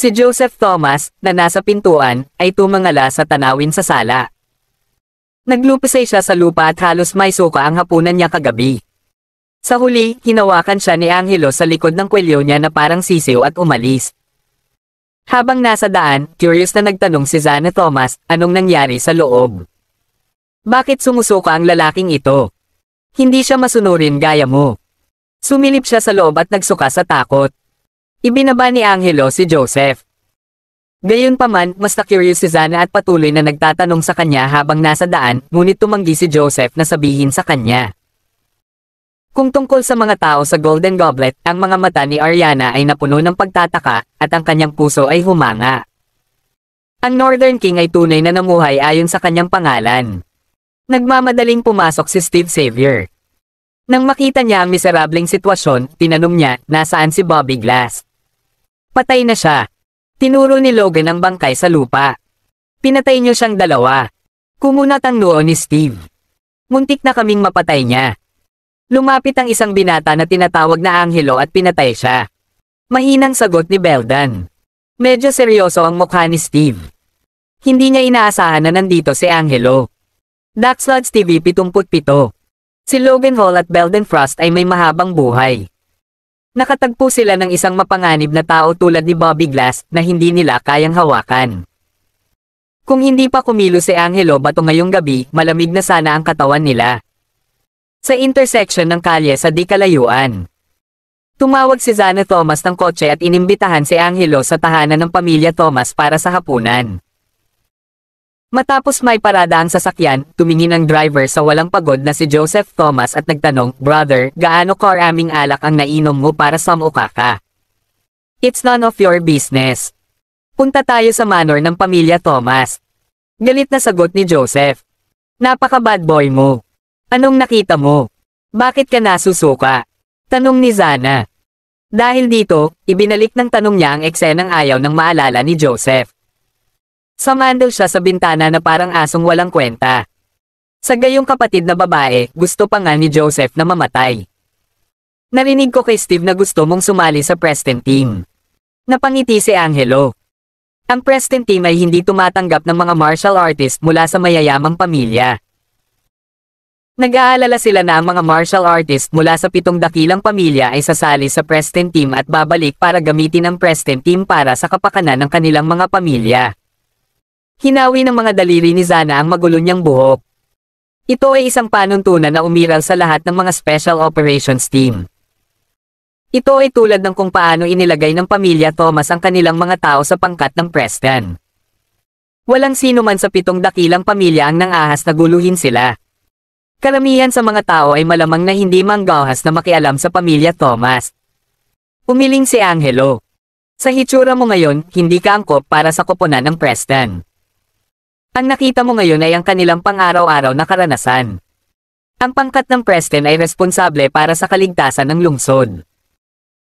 Si Joseph Thomas, na nasa pintuan, ay tumangala sa tanawin sa sala. Naglupasay siya sa lupa at halos may suka ang hapunan niya kagabi. Sa huli, hinawakan siya ni Angelo sa likod ng kwelyo niya na parang sisiw at umalis. Habang nasa daan, curious na nagtanong si Zana Thomas, anong nangyari sa loob? Bakit sumusuka ang lalaking ito? Hindi siya masunurin gaya mo. Sumilip siya sa loob at nagsuka sa takot. Ibinaba ni Angelo si Joseph. Gayunpaman, mas na-curious si Zana at patuloy na nagtatanong sa kanya habang nasa daan, ngunit tumanggi si Joseph na sabihin sa kanya. Kung tungkol sa mga tao sa Golden Goblet, ang mga mata ni Ariana ay napuno ng pagtataka at ang kanyang puso ay humanga. Ang Northern King ay tunay na namuhay ayon sa kanyang pangalan. Nagmamadaling pumasok si Steve Xavier. Nang makita niya ang miserableng sitwasyon, tinanong niya, nasaan si Bobby Glass? Patay na siya. Tinuro ni Logan ang bangkay sa lupa. Pinatay niyo siyang dalawa. Kumunat ang noo ni Steve. Muntik na kaming mapatay niya. Lumapit ang isang binata na tinatawag na Angelo at pinatay siya. Mahinang sagot ni Beldan. Medyo seryoso ang mukha ni Steve. Hindi niya inaasahan na nandito si Angelo. Daxlods TV 77 Si Logan Hall at Belden Frost ay may mahabang buhay. Nakatagpo sila ng isang mapanganib na tao tulad ni Bobby Glass na hindi nila kayang hawakan. Kung hindi pa kumilo si Angelo Bato ngayong gabi, malamig na sana ang katawan nila sa intersection ng kalye sa di kalayuan. Tumawag si Zana Thomas ng kotse at inimbitahan si Angelo sa tahanan ng pamilya Thomas para sa hapunan. Matapos may parada ang sasakyan, tumingin ang driver sa walang pagod na si Joseph Thomas at nagtanong, Brother, gaano karaming alak ang nainom mo para sa mukha It's none of your business. Punta tayo sa manor ng pamilya Thomas. Galit na sagot ni Joseph. Napaka bad boy mo. Anong nakita mo? Bakit ka nasusuka? Tanong ni Zana. Dahil dito, ibinalik ng tanong niya ang eksenang ayaw ng maalala ni Joseph. Samandal siya sa bintana na parang asong walang kwenta. Sa gayong kapatid na babae, gusto pa nga ni Joseph na mamatay. Narinig ko kay Steve na gusto mong sumali sa Preston team. Napangiti si Angelo. Ang Preston team ay hindi tumatanggap ng mga martial artist mula sa mayayamang pamilya. Nag-aalala sila na ang mga martial artist mula sa pitong dakilang pamilya ay sasali sa Preston Team at babalik para gamitin ang Preston Team para sa kapakanan ng kanilang mga pamilya. Hinawi ng mga daliri ni Zana ang magulo niyang buhok. Ito ay isang panuntunan na umiral sa lahat ng mga Special Operations Team. Ito ay tulad ng kung paano inilagay ng pamilya Thomas ang kanilang mga tao sa pangkat ng Preston. Walang sino man sa pitong dakilang pamilya ang nang ahas na guluhin sila. Karamihan sa mga tao ay malamang na hindi manggahas na makialam sa pamilya Thomas. Umiling si Angelo. Sa hitsura mo ngayon, hindi ka angkop para sa koponan ng Preston. Ang nakita mo ngayon ay ang kanilang pang-araw-araw na karanasan. Ang pangkat ng Preston ay responsable para sa kaligtasan ng lungsod.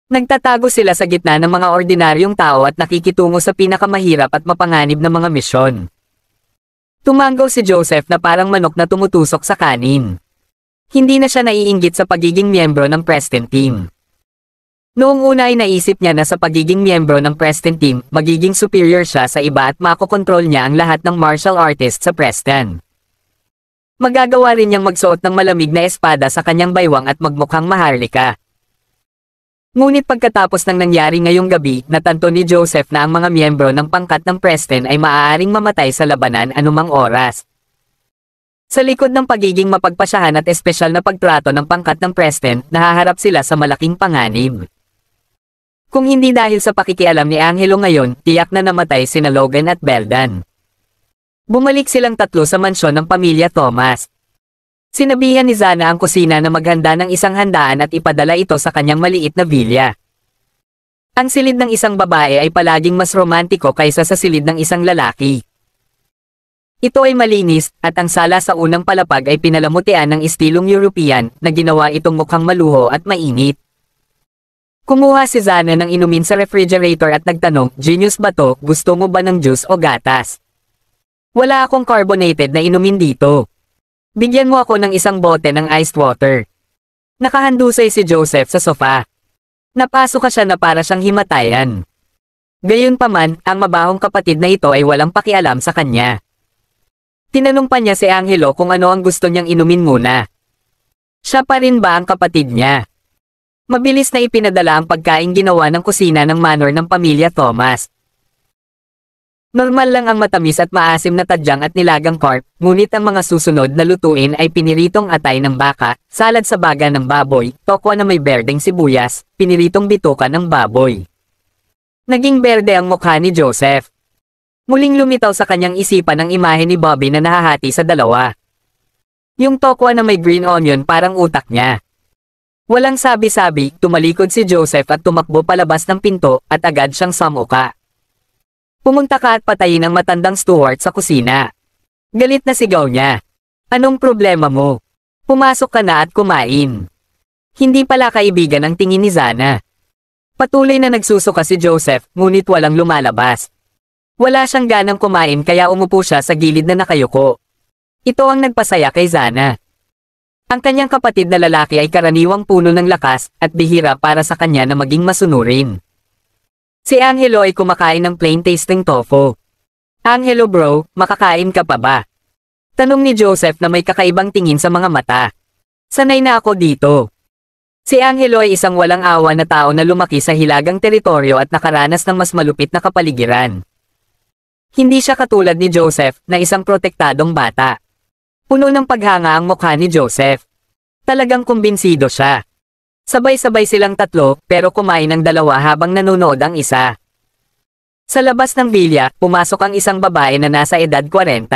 Nagtatago sila sa gitna ng mga ordinaryong tao at nakikitungo sa pinakamahirap at mapanganib na mga misyon. Tumango si Joseph na parang manok na tumutusok sa kanin. Hindi na siya naiinggit sa pagiging miyembro ng Preston Team. Noong una ay naisip niya na sa pagiging miyembro ng Preston Team, magiging superior siya sa iba at makokontrol niya ang lahat ng martial artist sa Preston. Magagawa rin niyang magsuot ng malamig na espada sa kanyang baywang at magmukhang maharlika. Ngunit pagkatapos ng nangyari ngayong gabi, natanto ni Joseph na ang mga miyembro ng pangkat ng Preston ay maaaring mamatay sa labanan anumang oras. Sa likod ng pagiging mapagpasyahan at espesyal na pagtrato ng pangkat ng Preston, nahaharap sila sa malaking panganib. Kung hindi dahil sa pakikialam ni Angelo ngayon, tiyak na namatay sina Logan at Beldan. Bumalik silang tatlo sa mansyon ng pamilya Thomas. Sinabihan ni Zana ang kusina na maghanda ng isang handaan at ipadala ito sa kanyang maliit na bilya. Ang silid ng isang babae ay palaging mas romantiko kaysa sa silid ng isang lalaki. Ito ay malinis, at ang sala sa unang palapag ay pinalamutian ng istilong European na ginawa itong mukhang maluho at mainit. Kumuha si Zana ng inumin sa refrigerator at nagtanong, Genius ba to, gusto mo ba ng juice o gatas? Wala akong carbonated na inumin dito. Bigyan mo ako ng isang bote ng iced water. Nakahandusay si Joseph sa sofa. Napasok ka siya na para siyang himatayan. Gayunpaman, ang mabahong kapatid na ito ay walang pakialam sa kanya. Tinanong pa niya si Angelo kung ano ang gusto niyang inumin muna. Siya pa rin ba ang kapatid niya? Mabilis na ipinadala ang pagkain ginawa ng kusina ng manor ng pamilya Thomas. Normal lang ang matamis at maasim na tadyang at nilagang carp, ngunit ang mga susunod na lutuin ay piniritong atay ng baka, salad sa baga ng baboy, tokwa na may berdeng sibuyas, piniritong bituka ng baboy. Naging berde ang mukha ni Joseph. Muling lumitaw sa kanyang isipan ang imahe ni Bobby na nahahati sa dalawa. Yung tokwa na may green onion parang utak niya. Walang sabi-sabi, tumalikod si Joseph at tumakbo palabas ng pinto at agad siyang samuka. Pumunta ka at patayin ang matandang Stuart sa kusina. Galit na sigaw niya. Anong problema mo? Pumasok ka na at kumain. Hindi pala kaibigan ang tingin ni Zana. Patuloy na nagsusuka si Joseph ngunit walang lumalabas. Wala siyang ganang kumain kaya umupo siya sa gilid na nakayuko. Ito ang nagpasaya kay Zana. Ang kanyang kapatid na lalaki ay karaniwang puno ng lakas at bihira para sa kanya na maging masunurin. Si Angelo ay kumakain ng plain tasting tofu. Angelo bro, makakain ka pa ba? Tanong ni Joseph na may kakaibang tingin sa mga mata. Sanay na ako dito. Si Angelo ay isang walang awa na tao na lumaki sa hilagang teritoryo at nakaranas ng mas malupit na kapaligiran. Hindi siya katulad ni Joseph na isang protektadong bata. Puno ng paghanga ang mukha ni Joseph. Talagang kumbinsido siya. Sabay-sabay silang tatlo, pero kumain ng dalawa habang nanonood ang isa. Sa labas ng bilya, pumasok ang isang babae na nasa edad 40.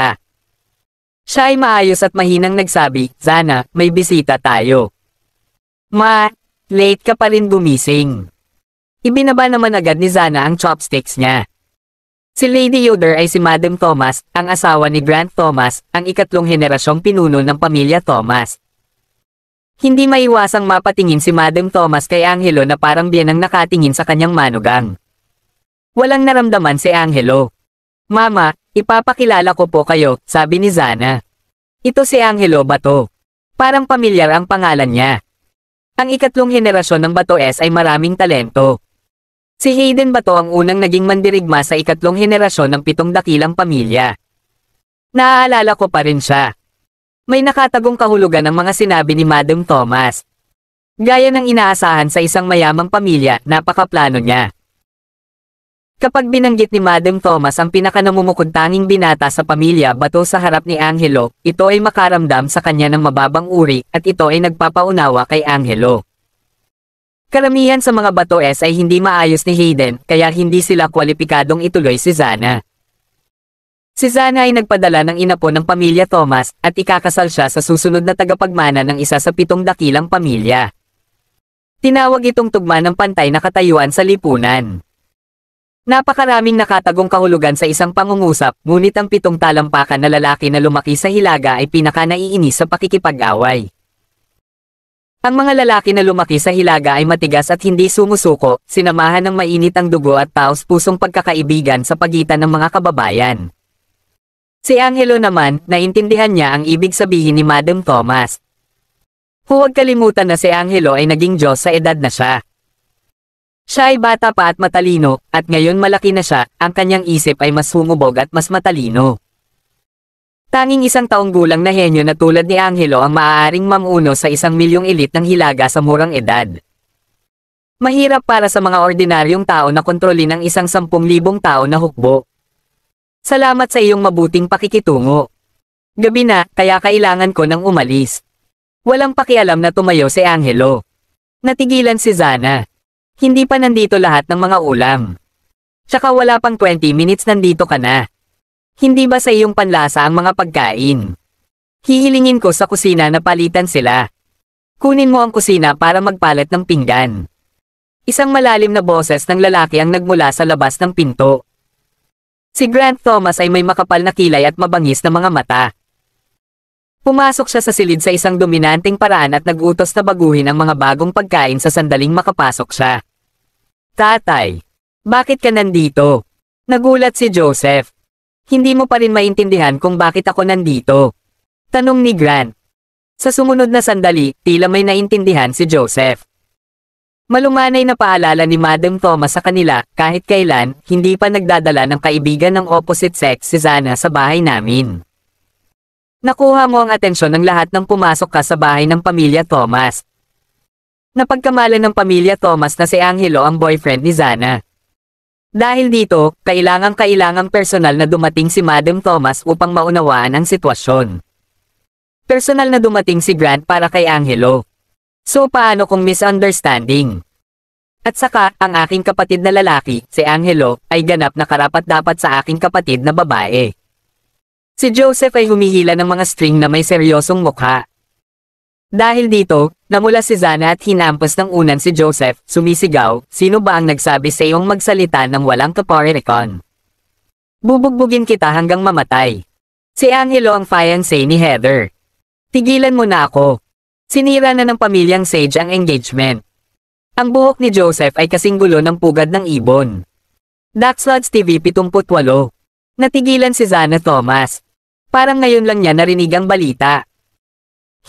Siya ay maayos at mahinang nagsabi, Zana, may bisita tayo. Ma, late ka pa rin gumising. Ibinaba naman agad ni Zana ang chopsticks niya. Si Lady Yoder ay si Madam Thomas, ang asawa ni Grant Thomas, ang ikatlong henerasyong pinuno ng pamilya Thomas. Hindi maiwasang mapatingin si Madam Thomas kay Angelo na parang biyanang nakatingin sa kanyang manugang. Walang naramdaman si Angelo. Mama, ipapakilala ko po kayo, sabi ni Zana. Ito si Angelo Bato. Parang pamilyar ang pangalan niya. Ang ikatlong henerasyon ng Batoes ay maraming talento. Si Hayden Bato ang unang naging mandirigma sa ikatlong henerasyon ng pitong dakilang pamilya. Naaalala ko pa rin siya may nakatagong kahulugan ang mga sinabi ni Madam Thomas. Gaya ng inaasahan sa isang mayamang pamilya, napakaplano niya. Kapag binanggit ni Madam Thomas ang pinakanamumukod-tanging binata sa pamilya bato sa harap ni Angelo, ito ay makaramdam sa kanya ng mababang uri at ito ay nagpapaunawa kay Angelo. Karamihan sa mga batoes ay hindi maayos ni Hayden kaya hindi sila kwalipikadong ituloy si Zana. Si Zana ay nagpadala ng ina po ng pamilya Thomas at ikakasal siya sa susunod na tagapagmana ng isa sa pitong dakilang pamilya. Tinawag itong tugma ng pantay na katayuan sa lipunan. Napakaraming nakatagong kahulugan sa isang pangungusap, ngunit ang pitong talampakan na lalaki na lumaki sa hilaga ay pinaka naiinis sa pakikipag-away. Ang mga lalaki na lumaki sa hilaga ay matigas at hindi sumusuko, sinamahan ng mainit ang dugo at taos pusong pagkakaibigan sa pagitan ng mga kababayan. Si Angelo naman, naintindihan niya ang ibig sabihin ni Madam Thomas. Huwag kalimutan na si Angelo ay naging Diyos sa edad na siya. Siya ay bata pa at matalino, at ngayon malaki na siya, ang kanyang isip ay mas humubog at mas matalino. Tanging isang taong gulang na henyo na tulad ni Angelo ang maaaring mamuno sa isang milyong elite ng hilaga sa murang edad. Mahirap para sa mga ordinaryong tao na kontrolin ang isang sampung libong tao na hukbo. Salamat sa iyong mabuting pakikitungo. Gabi na, kaya kailangan ko nang umalis. Walang pakialam na tumayo si Angelo. Natigilan si Zana. Hindi pa nandito lahat ng mga ulam. Tsaka wala pang 20 minutes nandito ka na. Hindi ba sa iyong panlasa ang mga pagkain? Hihilingin ko sa kusina na palitan sila. Kunin mo ang kusina para magpalit ng pinggan. Isang malalim na boses ng lalaki ang nagmula sa labas ng pinto. Si Grant Thomas ay may makapal na kilay at mabangis na mga mata. Pumasok siya sa silid sa isang dominanteng paraan at nagutos na baguhin ang mga bagong pagkain sa sandaling makapasok siya. Tatay, bakit ka nandito? Nagulat si Joseph. Hindi mo pa rin maintindihan kung bakit ako nandito. Tanong ni Grant. Sa sumunod na sandali, tila may naintindihan si Joseph. Malumanay na paalala ni Madam Thomas sa kanila, kahit kailan, hindi pa nagdadala ng kaibigan ng opposite sex si Zana sa bahay namin. Nakuha mo ang atensyon ng lahat nang pumasok ka sa bahay ng pamilya Thomas. Napagkamalan ng pamilya Thomas na si Angelo ang boyfriend ni Zana. Dahil dito, kailangang-kailangang personal na dumating si Madam Thomas upang maunawaan ang sitwasyon. Personal na dumating si Grant para kay Angelo. So paano kung misunderstanding? At saka, ang aking kapatid na lalaki, si Angelo, ay ganap na karapat dapat sa aking kapatid na babae. Si Joseph ay humihila ng mga string na may seryosong mukha. Dahil dito, namula si Zana at hinampas ng unan si Joseph, sumisigaw, sino ba ang nagsabi sa iyong magsalita ng walang kaparirikon? Bubugbugin kita hanggang mamatay. Si Angelo ang fiancé ni Heather. Tigilan mo na ako, Sinira na ng pamilyang Sage ang engagement. Ang buhok ni Joseph ay kasing gulo ng pugad ng ibon. Daxlods TV 78 Natigilan si Zana Thomas. Parang ngayon lang niya narinig ang balita.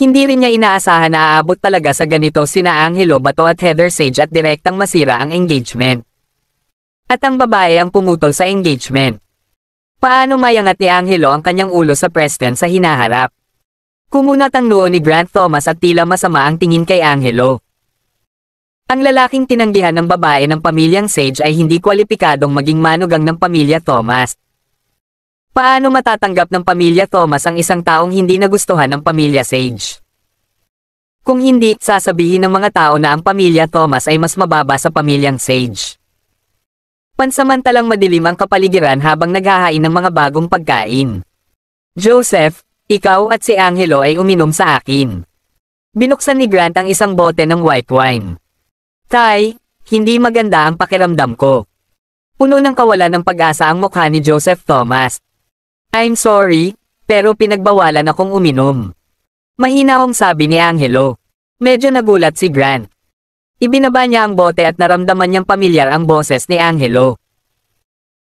Hindi rin niya inaasahan na aabot talaga sa ganito sina Angelo Bato at Heather Sage at direktang masira ang engagement. At ang babae ang pumutol sa engagement. Paano mayangat ni Angelo ang kanyang ulo sa president sa hinaharap? Kumunat ang noo ni Grant Thomas at tila masama ang tingin kay Angelo. Ang lalaking tinanggihan ng babae ng pamilyang Sage ay hindi kwalipikadong maging manugang ng pamilya Thomas. Paano matatanggap ng pamilya Thomas ang isang taong hindi nagustuhan ng pamilya Sage? Kung hindi, sasabihin ng mga tao na ang pamilya Thomas ay mas mababa sa pamilyang Sage. Pansamantalang madilim ang kapaligiran habang naghahain ng mga bagong pagkain. Joseph, ikaw at si Angelo ay uminom sa akin. Binuksan ni Grant ang isang bote ng white wine. Tay, hindi maganda ang pakiramdam ko. Puno ng kawalan ng pag-asa ang mukha ni Joseph Thomas. I'm sorry, pero pinagbawalan akong uminom. Mahina akong sabi ni Angelo. Medyo nagulat si Grant. Ibinaba niya ang bote at naramdaman niyang pamilyar ang boses ni Angelo.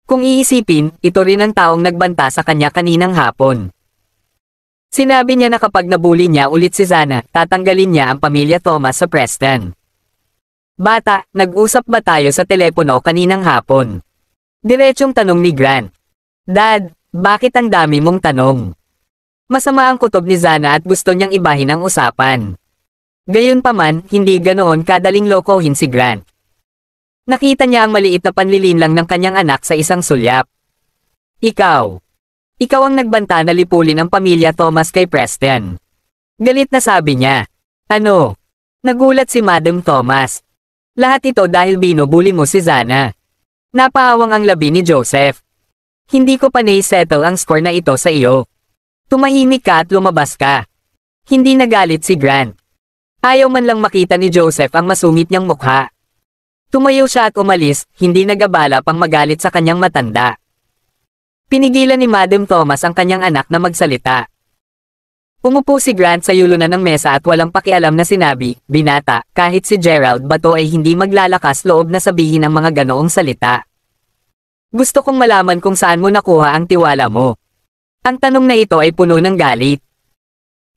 Kung iisipin, ito rin ang taong nagbanta sa kanya kaninang hapon. Sinabi niya na kapag nabuli niya ulit si Zana, tatanggalin niya ang pamilya Thomas sa Preston. Bata, nag-usap ba tayo sa telepono kaninang hapon? Diretsong tanong ni Grant. Dad, bakit ang dami mong tanong? Masama ang kutob ni Zana at gusto niyang ibahin ang usapan. Gayunpaman, hindi ganoon kadaling lokohin si Grant. Nakita niya ang maliit na panlilin lang ng kanyang anak sa isang sulyap. Ikaw, ikaw ang nagbanta na lipulin ang pamilya Thomas kay Preston. Galit na sabi niya. Ano? Nagulat si Madam Thomas. Lahat ito dahil binubuli mo si Zana. Napahawang ang labi ni Joseph. Hindi ko pa settle ang score na ito sa iyo. Tumahimik ka at lumabas ka. Hindi nagalit si Grant. Ayaw man lang makita ni Joseph ang masungit niyang mukha. Tumayo siya at umalis, hindi nagabala pang magalit sa kanyang matanda. Pinigilan ni Madam Thomas ang kanyang anak na magsalita. Umupo si Grant sa yulo na ng mesa at walang pakialam na sinabi, binata, kahit si Gerald Bato ay hindi maglalakas loob na sabihin ang mga ganoong salita. Gusto kong malaman kung saan mo nakuha ang tiwala mo. Ang tanong na ito ay puno ng galit.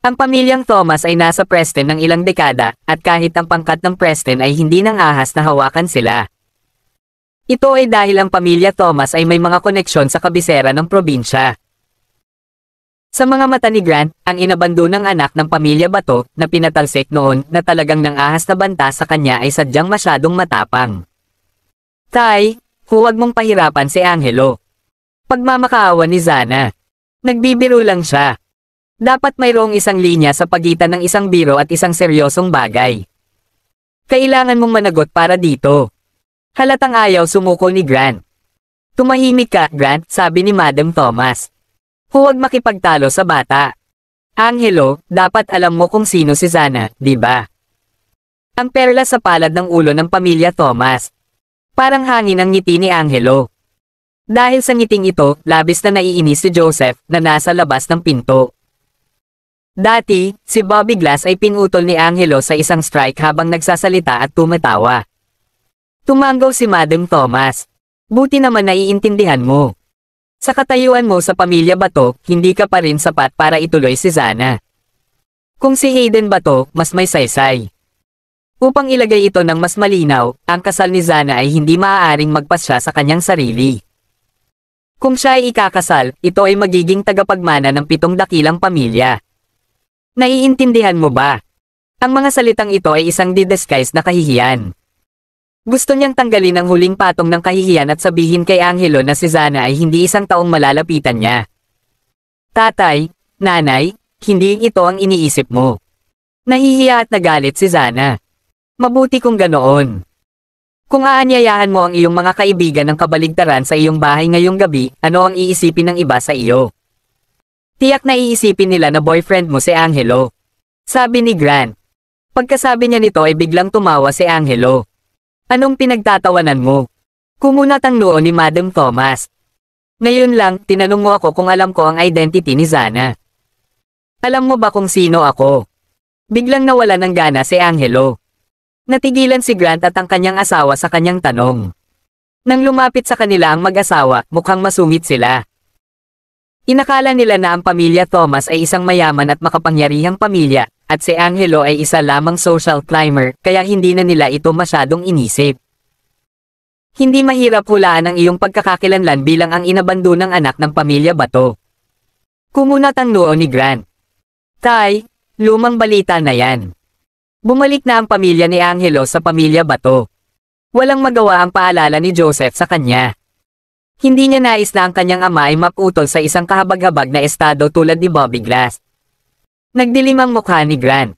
Ang pamilyang Thomas ay nasa Preston ng ilang dekada, at kahit ang pangkat ng Preston ay hindi nang ahas na hawakan sila. Ito ay dahil ang pamilya Thomas ay may mga koneksyon sa kabisera ng probinsya. Sa mga mata ni Grant, ang inabando ng anak ng pamilya Bato na pinatalsik noon na talagang nang ahas na banta sa kanya ay sadyang masyadong matapang. Tay, huwag mong pahirapan si Angelo. Pagmamakaawa ni Zana. Nagbibiro lang siya. Dapat mayroong isang linya sa pagitan ng isang biro at isang seryosong bagay. Kailangan mong managot para dito. Halatang ayaw sumuko ni Grant. Tumahimik ka, Grant, sabi ni Madam Thomas. Huwag makipagtalo sa bata. Angelo, dapat alam mo kung sino si Zana, di ba? Ang perla sa palad ng ulo ng pamilya Thomas. Parang hangin ang ngiti ni Angelo. Dahil sa ngiting ito, labis na naiinis si Joseph na nasa labas ng pinto. Dati, si Bobby Glass ay pinutol ni Angelo sa isang strike habang nagsasalita at tumatawa. Tumanggaw si Madam Thomas. Buti naman naiintindihan mo. Sa katayuan mo sa pamilya Batok, hindi ka pa rin sapat para ituloy si Zana. Kung si Hayden Batok, mas may saysay. Upang ilagay ito ng mas malinaw, ang kasal ni Zana ay hindi maaaring magpasya sa kanyang sarili. Kung siya ay ikakasal, ito ay magiging tagapagmana ng pitong dakilang pamilya. Naiintindihan mo ba? Ang mga salitang ito ay isang didisguise na kahihiyan. Gusto niyang tanggalin ang huling patong ng kahihiyan at sabihin kay Angelo na si Zana ay hindi isang taong malalapitan niya. Tatay, nanay, hindi ito ang iniisip mo. Nahihiya at nagalit si Zana. Mabuti kung ganoon. Kung aanyayahan mo ang iyong mga kaibigan ng kabaligtaran sa iyong bahay ngayong gabi, ano ang iisipin ng iba sa iyo? Tiyak na iisipin nila na boyfriend mo si Angelo. Sabi ni Grant. Pagkasabi niya nito ay biglang tumawa si Angelo. Anong pinagtatawanan mo? Kumunat ang noo ni Madam Thomas. Ngayon lang, tinanong mo ako kung alam ko ang identity ni Zana. Alam mo ba kung sino ako? Biglang nawala ng gana si Angelo. Natigilan si Grant at ang kanyang asawa sa kanyang tanong. Nang lumapit sa kanila ang mag-asawa, mukhang masungit sila. Inakala nila na ang pamilya Thomas ay isang mayaman at makapangyarihang pamilya, at si Angelo ay isa lamang social climber kaya hindi na nila ito masyadong inisip. Hindi mahirap hulaan ang iyong pagkakakilanlan bilang ang inabando ng anak ng pamilya Bato. Kumunat ang noo ni Grant. Tay, lumang balita na yan. Bumalik na ang pamilya ni Angelo sa pamilya Bato. Walang magawa ang paalala ni Joseph sa kanya. Hindi niya nais na ang kanyang ama ay maputol sa isang kahabag-habag na estado tulad ni Bobby Glass. Nagdilim ang mukha ni Grant.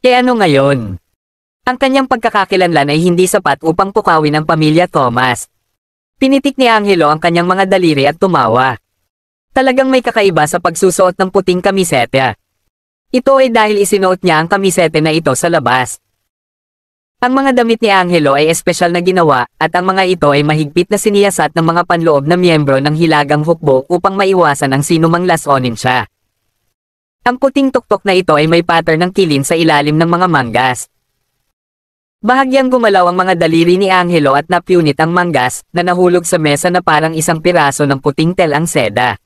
Kaya e ano ngayon? Ang kanyang pagkakakilanlan ay hindi sapat upang pukawin ang pamilya Thomas. Pinitik ni Angelo ang kanyang mga daliri at tumawa. Talagang may kakaiba sa pagsusuot ng puting kamisete. Ito ay dahil isinuot niya ang kamisete na ito sa labas. Ang mga damit ni Angelo ay espesyal na ginawa at ang mga ito ay mahigpit na siniyasat ng mga panloob na miyembro ng Hilagang Hukbo upang maiwasan ang sinumang lasonin siya. Ang puting tuktok na ito ay may pattern ng kilin sa ilalim ng mga manggas. Bahagyang gumalaw ang mga daliri ni Angelo at napunit ang manggas na nahulog sa mesa na parang isang piraso ng puting tel ang seda.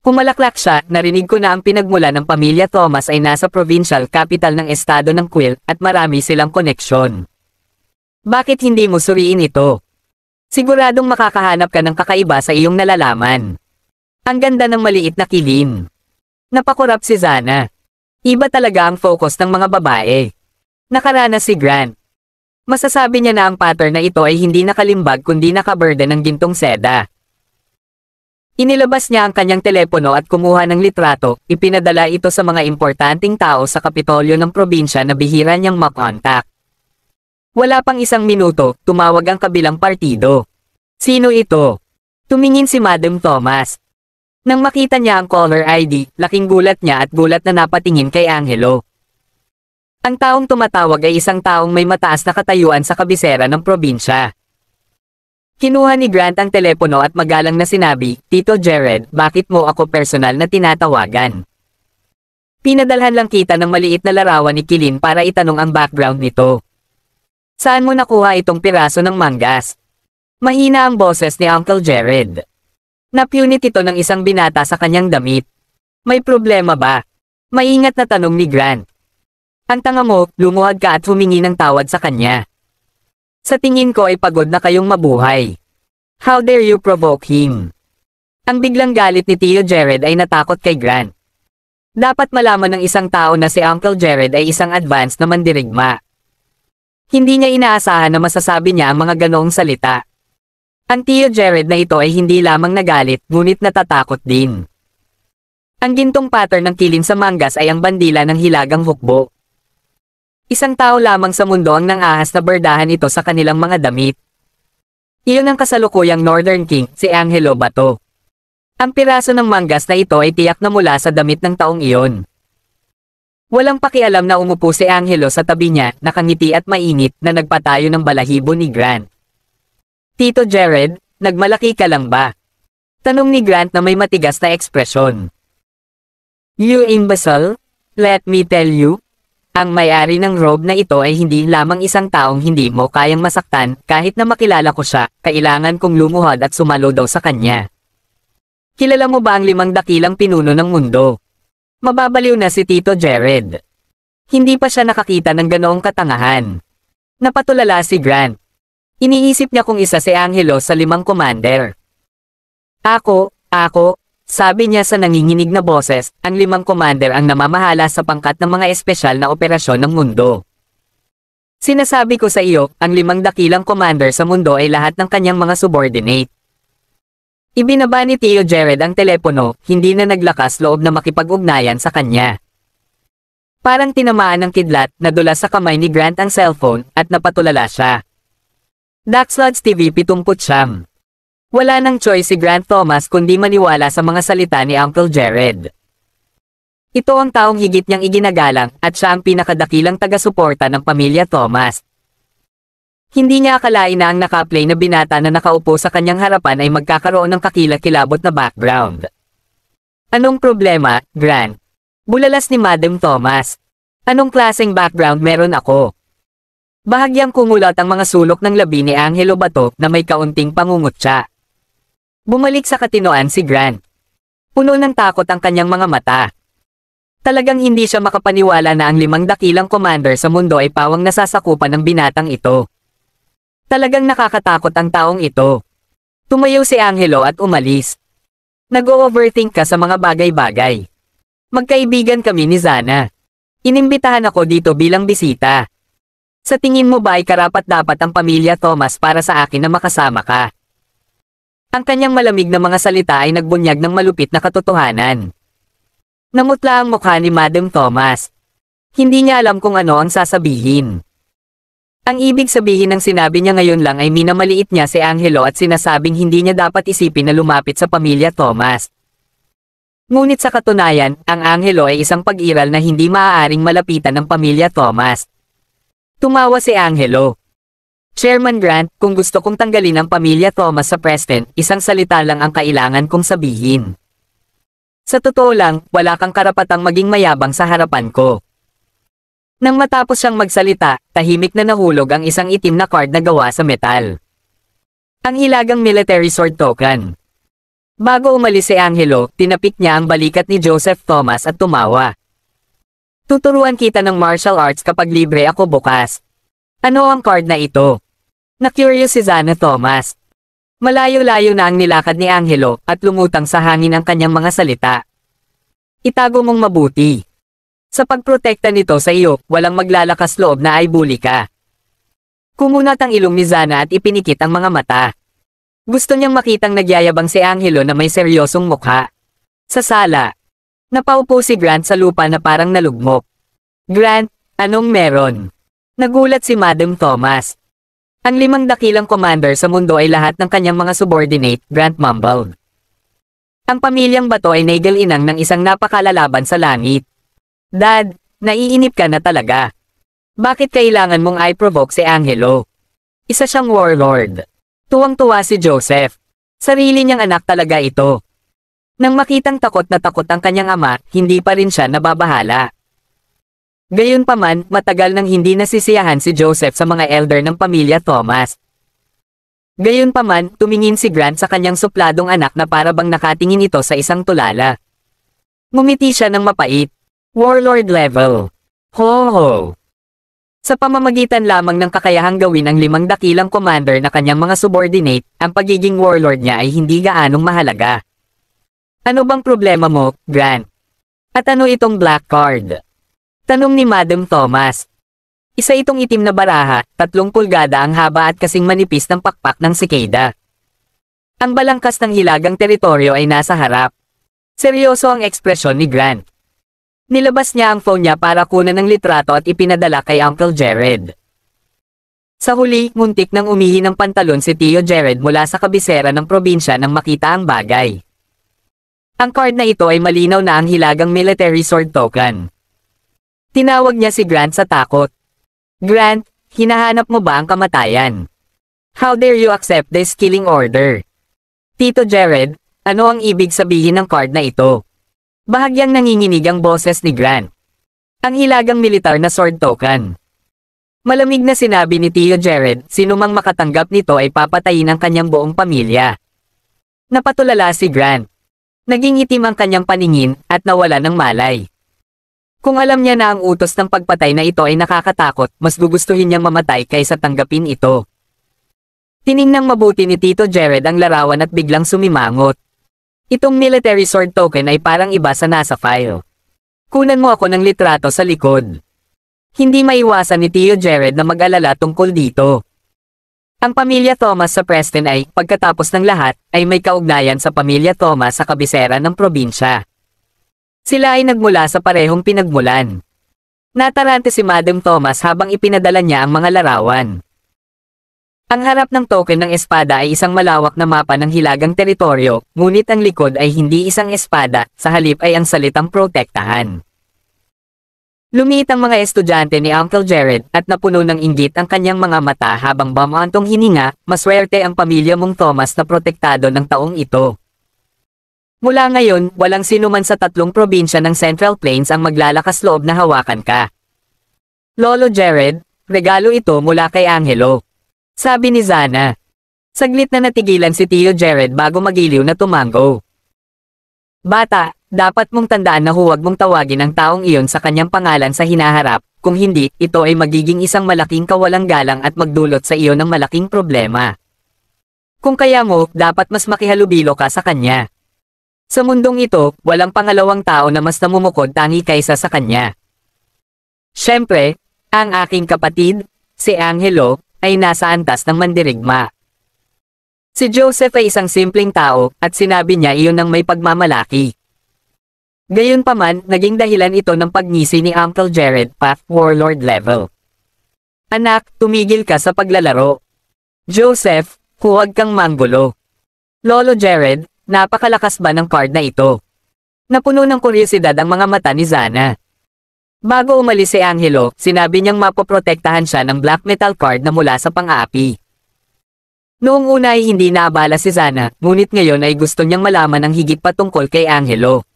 Kumalaklak siya, narinig ko na ang pinagmula ng pamilya Thomas ay nasa provincial capital ng estado ng Quill at marami silang koneksyon. Bakit hindi mo suriin ito? Siguradong makakahanap ka ng kakaiba sa iyong nalalaman. Ang ganda ng maliit na kilin. Napakurap si Zana. Iba talaga ang focus ng mga babae. Nakaranas si Grant. Masasabi niya na ang pattern na ito ay hindi nakalimbag kundi nakaburden ng gintong seda. Inilabas niya ang kanyang telepono at kumuha ng litrato, ipinadala ito sa mga importanteng tao sa kapitolyo ng probinsya na bihira niyang makontak. Wala pang isang minuto, tumawag ang kabilang partido. Sino ito? Tumingin si Madam Thomas. Nang makita niya ang caller ID, laking gulat niya at gulat na napatingin kay Angelo. Ang taong tumatawag ay isang taong may mataas na katayuan sa kabisera ng probinsya. Kinuha ni Grant ang telepono at magalang na sinabi, Tito Jared, bakit mo ako personal na tinatawagan? Pinadalhan lang kita ng maliit na larawan ni Kilin para itanong ang background nito. Saan mo nakuha itong piraso ng manggas? Mahina ang boses ni Uncle Jared. Napunit ito ng isang binata sa kanyang damit. May problema ba? Maingat na tanong ni Grant. Ang tanga mo, lumuhad ka at humingi ng tawad sa kanya. Sa tingin ko ay pagod na kayong mabuhay. How dare you provoke him? Ang biglang galit ni Tio Jared ay natakot kay Grant. Dapat malaman ng isang tao na si Uncle Jared ay isang advance na mandirigma. Hindi niya inaasahan na masasabi niya ang mga ganoong salita. Ang tiyo Jared na ito ay hindi lamang nagalit, ngunit natatakot din. Ang gintong pattern ng kilim sa mangas ay ang bandila ng hilagang hukbo. Isang tao lamang sa mundo ang nangahas na berdahan ito sa kanilang mga damit. Iyon ang kasalukuyang Northern King, si Angelo Bato. Ang piraso ng mangas na ito ay tiyak na mula sa damit ng taong iyon. Walang pakialam na umupo si Angelo sa tabi niya, nakangiti at mainit na nagpatayo ng balahibo ni Grant. Tito Jared, nagmalaki ka lang ba? Tanong ni Grant na may matigas na ekspresyon. You imbecile, let me tell you, ang may-ari ng robe na ito ay hindi lamang isang taong hindi mo kayang masaktan kahit na makilala ko siya, kailangan kong lumuhod at sumalo daw sa kanya. Kilala mo ba ang limang dakilang pinuno ng mundo? Mababaliw na si Tito Jared. Hindi pa siya nakakita ng ganoong katangahan. Napatulala si Grant. Iniisip niya kung isa si Angelo sa limang commander. Ako, ako, sabi niya sa nanginginig na boses, ang limang commander ang namamahala sa pangkat ng mga espesyal na operasyon ng mundo. Sinasabi ko sa iyo, ang limang dakilang commander sa mundo ay lahat ng kanyang mga subordinate. Ibinaba ni Tio Jared ang telepono, hindi na naglakas loob na makipag-ugnayan sa kanya. Parang tinamaan ng kidlat, nadula sa kamay ni Grant ang cellphone, at napatulala siya. Daxlods TV 79. Wala nang choice si Grant Thomas kundi maniwala sa mga salita ni Uncle Jared. Ito ang taong higit niyang iginagalang at siya ang pinakadakilang taga-suporta ng pamilya Thomas. Hindi niya akalain na ang nakaplay na binata na nakaupo sa kanyang harapan ay magkakaroon ng kakilakilabot na background. Anong problema, Grant? Bulalas ni Madam Thomas. Anong klaseng background meron ako? Bahagyang kumulat ang mga sulok ng labi ni Angelo Bato na may kaunting pangungutya. Bumalik sa katinoan si Grant. Puno ng takot ang kanyang mga mata. Talagang hindi siya makapaniwala na ang limang dakilang commander sa mundo ay pawang nasasakupan ng binatang ito. Talagang nakakatakot ang taong ito. Tumayo si Angelo at umalis. Nag-overthink ka sa mga bagay-bagay. Magkaibigan kami ni Zana. Inimbitahan ako dito bilang bisita. Sa tingin mo ba ay karapat-dapat ang pamilya Thomas para sa akin na makasama ka? Ang kanyang malamig na mga salita ay nagbunyag ng malupit na katotohanan. Namutla ang mukha ni Madam Thomas. Hindi niya alam kung ano ang sasabihin. Ang ibig sabihin ng sinabi niya ngayon lang ay minamaliit niya si Angelo at sinasabing hindi niya dapat isipin na lumapit sa pamilya Thomas. Ngunit sa katunayan, ang Angelo ay isang pag-iral na hindi maaaring malapitan ng pamilya Thomas. Tumawa si Angelo. Chairman Grant, kung gusto kong tanggalin ang pamilya Thomas sa President, isang salita lang ang kailangan kong sabihin. Sa totoo lang, wala kang karapatang maging mayabang sa harapan ko. Nang matapos siyang magsalita, tahimik na nahulog ang isang itim na card na gawa sa metal. Ang hilagang military sword token. Bago umalis si Angelo, tinapik niya ang balikat ni Joseph Thomas at tumawa. Tuturuan kita ng martial arts kapag libre ako bukas. Ano ang card na ito? Na-curious si Zana Thomas. Malayo-layo na ang nilakad ni Angelo at lumutang sa hangin ang kanyang mga salita. Itago mong mabuti. Sa pagprotekta nito sa iyo, walang maglalakas loob na ay bully ka. Kumunat ang ilong ni Zana at ipinikit ang mga mata. Gusto niyang makitang nagyayabang si Angelo na may seryosong mukha. Sa sala, Napaupo si Grant sa lupa na parang nalugmok. Grant, anong meron? Nagulat si Madam Thomas. Ang limang dakilang commander sa mundo ay lahat ng kanyang mga subordinate, Grant mumbled. Ang pamilyang bato ay inang ng isang napakalalaban sa langit. Dad, naiinip ka na talaga. Bakit kailangan mong i-provoke si Angelo? Isa siyang warlord. Tuwang-tuwa si Joseph. Sarili niyang anak talaga ito. Nang makitang takot na takot ang kanyang ama, hindi pa rin siya nababahala. Gayunpaman, matagal nang hindi nasisiyahan si Joseph sa mga elder ng pamilya Thomas. Gayunpaman, tumingin si Grant sa kanyang supladong anak na parabang nakatingin ito sa isang tulala. Ngumiti siya ng mapait. Warlord level. Ho-ho. Sa pamamagitan lamang ng kakayahang gawin ang limang dakilang commander na kanyang mga subordinate, ang pagiging warlord niya ay hindi gaanong mahalaga. Ano bang problema mo, Grant? At ano itong black card? Tanong ni Madam Thomas. Isa itong itim na baraha, tatlong pulgada ang haba at kasing manipis ng pakpak ng sikeda. Ang balangkas ng hilagang teritoryo ay nasa harap. Seryoso ang ekspresyon ni Grant. Nilabas niya ang phone niya para kunan ng litrato at ipinadala kay Uncle Jared. Sa huli, muntik nang umihi ng pantalon si Tio Jared mula sa kabisera ng probinsya nang makita ang bagay. Ang card na ito ay malinaw na ang hilagang military sword token. Tinawag niya si Grant sa takot. Grant, hinahanap mo ba ang kamatayan? How dare you accept this killing order? Tito Jared, ano ang ibig sabihin ng card na ito? Bahagyang nanginginig ang boses ni Grant. Ang hilagang militar na sword token. Malamig na sinabi ni Tito Jared, sinumang makatanggap nito ay papatayin ang kanyang buong pamilya. Napatulala si Grant. Naging itim ang kanyang paningin at nawala ng malay. Kung alam niya na ang utos ng pagpatay na ito ay nakakatakot, mas gugustuhin niyang mamatay kaysa tanggapin ito. Tiningnan mabuti ni Tito Jared ang larawan at biglang sumimangot. Itong military sword token ay parang iba sa nasa file. Kunan mo ako ng litrato sa likod. Hindi maiwasan ni Tio Jared na mag-alala tungkol dito. Ang pamilya Thomas sa Preston ay, pagkatapos ng lahat, ay may kaugnayan sa pamilya Thomas sa kabisera ng probinsya. Sila ay nagmula sa parehong pinagmulan. Natarante si Madam Thomas habang ipinadala niya ang mga larawan. Ang harap ng token ng espada ay isang malawak na mapa ng hilagang teritoryo, ngunit ang likod ay hindi isang espada, sa halip ay ang salitang protektahan. Lumiit ang mga estudyante ni Uncle Jared at napuno ng inggit ang kanyang mga mata habang bamantong hininga, maswerte ang pamilya mong Thomas na protektado ng taong ito. Mula ngayon, walang sinuman sa tatlong probinsya ng Central Plains ang maglalakas loob na hawakan ka. Lolo Jared, regalo ito mula kay Angelo. Sabi ni Zana. Saglit na natigilan si Tio Jared bago magiliw na tumango. Bata, dapat mong tandaan na huwag mong tawagin ang taong iyon sa kanyang pangalan sa hinaharap, kung hindi, ito ay magiging isang malaking kawalang galang at magdulot sa iyo ng malaking problema. Kung kaya mo, dapat mas makihalubilo ka sa kanya. Sa mundong ito, walang pangalawang tao na mas namumukod tangi kaysa sa kanya. Siyempre, ang aking kapatid, si Angelo, ay nasa antas ng mandirigma. Si Joseph ay isang simpleng tao at sinabi niya iyon ng may pagmamalaki. Gayunpaman, naging dahilan ito ng pagngisi ni Uncle Jared Path Warlord level. Anak, tumigil ka sa paglalaro. Joseph, huwag kang manggulo. Lolo Jared, napakalakas ba ng card na ito? Napuno ng kuryosidad ang mga mata ni Zana. Bago umalis si Angelo, sinabi niyang mapoprotektahan siya ng black metal card na mula sa pang-api. Noong una ay hindi naabala si Zana, ngunit ngayon ay gusto niyang malaman ang higit pa tungkol kay Angelo.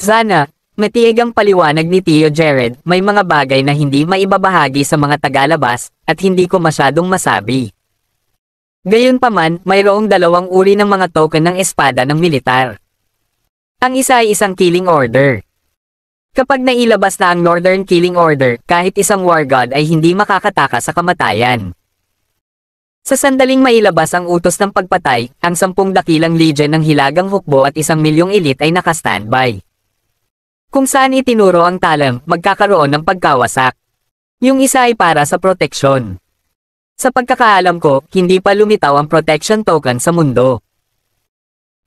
Sana, matiig ang paliwanag ni Tio Jared, may mga bagay na hindi maibabahagi sa mga tagalabas at hindi ko masyadong masabi. Gayunpaman, mayroong dalawang uri ng mga token ng espada ng militar. Ang isa ay isang killing order. Kapag nailabas na ang Northern Killing Order, kahit isang war god ay hindi makakataka sa kamatayan. Sa sandaling mailabas ang utos ng pagpatay, ang sampung dakilang legion ng hilagang hukbo at isang milyong elite ay nakastandby kung saan itinuro ang talam, magkakaroon ng pagkawasak. Yung isa ay para sa proteksyon. Sa pagkakaalam ko, hindi pa lumitaw ang protection token sa mundo.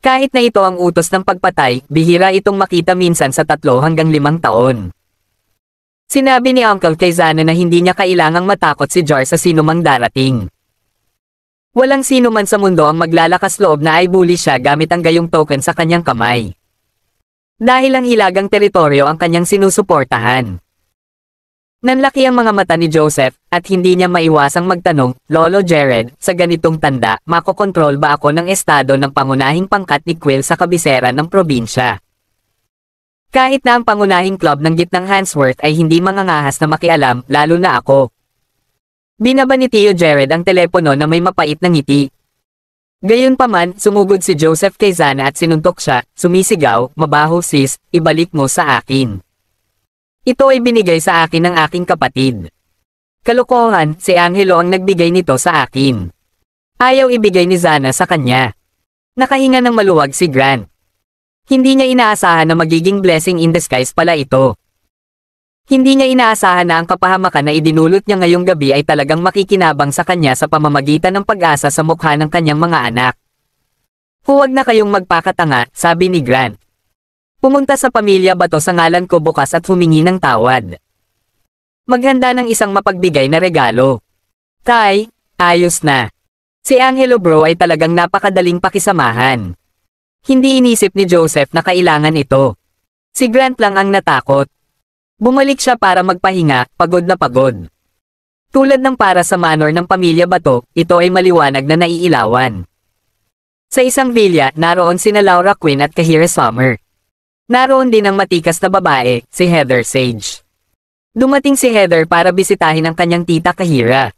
Kahit na ito ang utos ng pagpatay, bihira itong makita minsan sa tatlo hanggang limang taon. Sinabi ni Uncle Kaizana na hindi niya kailangang matakot si Jar sa sinumang darating. Walang sino man sa mundo ang maglalakas loob na ay bully siya gamit ang gayong token sa kanyang kamay. Dahil ang hilagang teritoryo ang kanyang sinusuportahan. Nanlaki ang mga mata ni Joseph, at hindi niya maiwasang magtanong, Lolo Jared, sa ganitong tanda, makokontrol ba ako ng estado ng pangunahing pangkat ni Quill sa kabisera ng probinsya? Kahit na ang pangunahing club ng gitnang Hansworth ay hindi mangangahas na makialam, lalo na ako. Binaba ni Tio Jared ang telepono na may mapait na ngiti, Gayunpaman, sumugod si Joseph kay Zana at sinuntok siya, sumisigaw, mabaho sis, ibalik mo sa akin. Ito ay binigay sa akin ng aking kapatid. Kalokohan, si Angelo ang nagbigay nito sa akin. Ayaw ibigay ni Zana sa kanya. Nakahinga ng maluwag si Grant. Hindi niya inaasahan na magiging blessing in disguise pala ito. Hindi niya inaasahan na ang kapahamakan na idinulot niya ngayong gabi ay talagang makikinabang sa kanya sa pamamagitan ng pag-asa sa mukha ng kanyang mga anak. Huwag na kayong magpakatanga, sabi ni Grant. Pumunta sa pamilya bato sa ngalan ko bukas at humingi ng tawad. Maghanda ng isang mapagbigay na regalo. Tay, ayos na. Si Angelo Bro ay talagang napakadaling pakisamahan. Hindi inisip ni Joseph na kailangan ito. Si Grant lang ang natakot. Bumalik siya para magpahinga, pagod na pagod. Tulad ng para sa manor ng pamilya Bato, ito ay maliwanag na naiilawan. Sa isang villa, naroon sina Laura Quinn at Kahira Summer. Naroon din ang matikas na babae, si Heather Sage. Dumating si Heather para bisitahin ang kanyang tita Kahira.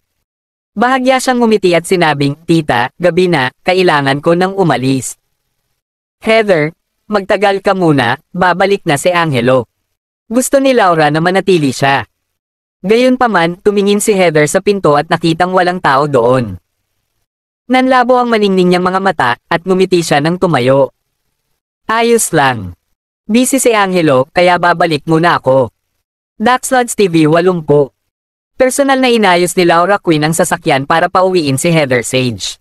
Bahagya siyang ngumiti at sinabing, Tita, gabi na, kailangan ko nang umalis. Heather, magtagal ka muna, babalik na si Angelo. Gusto ni Laura na manatili siya. Gayunpaman, tumingin si Heather sa pinto at nakitang walang tao doon. Nanlabo ang maningning niyang mga mata at ngumiti siya ng tumayo. Ayos lang. Busy si Angelo kaya babalik muna ako. Daxlodge TV 80. Personal na inayos ni Laura Quinn ang sasakyan para pauwiin si Heather Sage.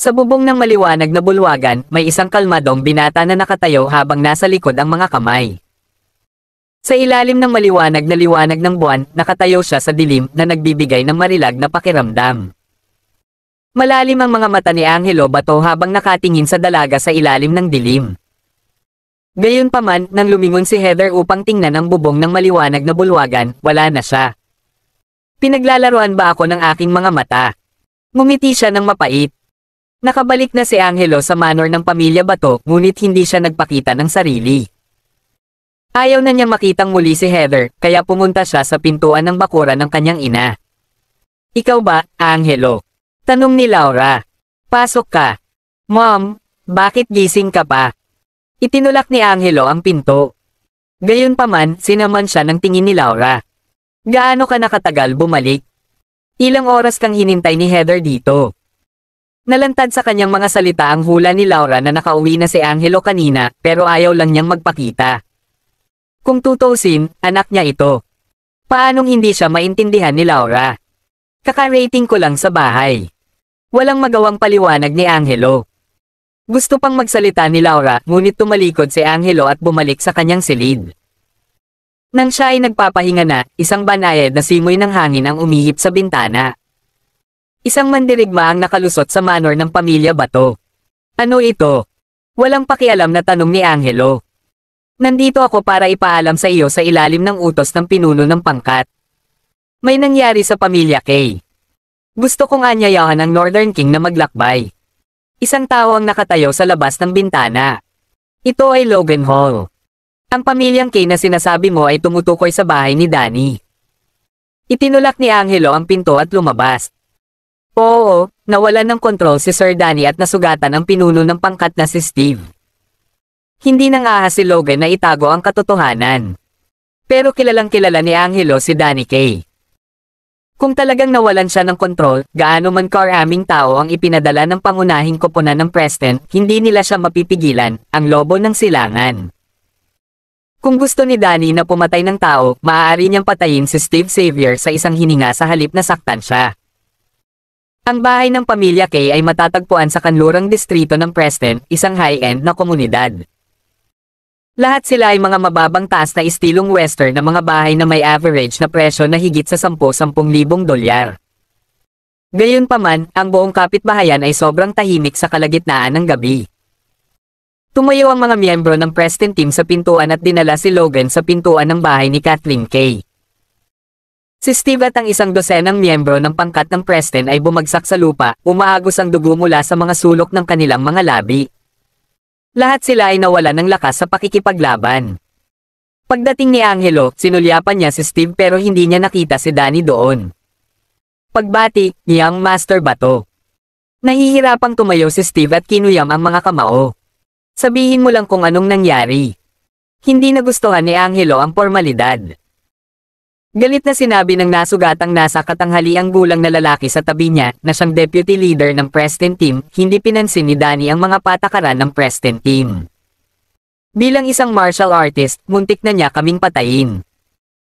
Sa bubong ng maliwanag na bulwagan, may isang kalmadong binata na nakatayo habang nasa likod ang mga kamay. Sa ilalim ng maliwanag na liwanag ng buwan, nakatayo siya sa dilim na nagbibigay ng marilag na pakiramdam. Malalim ang mga mata ni Angelo Bato habang nakatingin sa dalaga sa ilalim ng dilim. Gayunpaman, nang lumingon si Heather upang tingnan ang bubong ng maliwanag na bulwagan, wala na siya. Pinaglalaruan ba ako ng aking mga mata? Ngumiti siya ng mapait. Nakabalik na si Angelo sa manor ng pamilya Bato ngunit hindi siya nagpakita ng sarili. Ayaw na niyang makitang muli si Heather, kaya pumunta siya sa pintuan ng bakura ng kanyang ina. Ikaw ba, Angelo? Tanong ni Laura. Pasok ka. Mom, bakit gising ka pa? Itinulak ni Angelo ang pinto. Gayunpaman, sinaman siya ng tingin ni Laura. Gaano ka nakatagal bumalik? Ilang oras kang hinintay ni Heather dito. Nalantad sa kanyang mga salita ang hula ni Laura na nakauwi na si Angelo kanina pero ayaw lang niyang magpakita. Kung tutusin, anak niya ito. Paanong hindi siya maintindihan ni Laura? Kakarating ko lang sa bahay. Walang magawang paliwanag ni Angelo. Gusto pang magsalita ni Laura ngunit tumalikod si Angelo at bumalik sa kanyang silid. Nang siya ay nagpapahinga na, isang banayad na simoy ng hangin ang umihip sa bintana. Isang mandirigma ang nakalusot sa manor ng pamilya Bato. Ano ito? Walang pakialam na tanong ni Angelo. Nandito ako para ipaalam sa iyo sa ilalim ng utos ng pinuno ng pangkat. May nangyari sa pamilya K. Gusto kong anyayahan ang Northern King na maglakbay. Isang tao ang nakatayo sa labas ng bintana. Ito ay Logan Hall. Ang pamilyang K na sinasabi mo ay tumutukoy sa bahay ni Danny. Itinulak ni Angelo ang pinto at lumabas. Oo, nawalan ng kontrol si Sir Danny at nasugatan ang pinuno ng pangkat na si Steve. Hindi na nga si Logan na itago ang katotohanan. Pero kilalang kilala ni Angelo si Danny Kay. Kung talagang nawalan siya ng kontrol, gaano man karaming tao ang ipinadala ng pangunahing koponan ng Preston, hindi nila siya mapipigilan, ang lobo ng silangan. Kung gusto ni Danny na pumatay ng tao, maaari niyang patayin si Steve Xavier sa isang hininga sa halip na saktan siya. Ang bahay ng pamilya Kay ay matatagpuan sa kanlurang distrito ng Preston, isang high-end na komunidad. Lahat sila ay mga mababang taas na istilong western na mga bahay na may average na presyo na higit sa 10-10,000 dolyar. Gayunpaman, ang buong kapitbahayan ay sobrang tahimik sa kalagitnaan ng gabi. Tumayo ang mga miyembro ng Preston team sa pintuan at dinala si Logan sa pintuan ng bahay ni Kathleen Kay. Si Steve at ang isang dosenang miyembro ng pangkat ng Preston ay bumagsak sa lupa, umaagos ang dugo mula sa mga sulok ng kanilang mga labi. Lahat sila ay nawala ng lakas sa pakikipaglaban. Pagdating ni Angelo, sinulyapan niya si Steve pero hindi niya nakita si Danny doon. Pagbati, niyang master bato. Nahihirapang tumayo si Steve at kinuyam ang mga kamao. Sabihin mo lang kung anong nangyari. Hindi nagustuhan ni Angelo ang formalidad. Galit na sinabi ng nasugatang nasa katanghaliang gulang na lalaki sa tabi niya na siyang deputy leader ng Preston team, hindi pinansin ni Danny ang mga patakaran ng Preston team. Bilang isang martial artist, muntik na niya kaming patayin.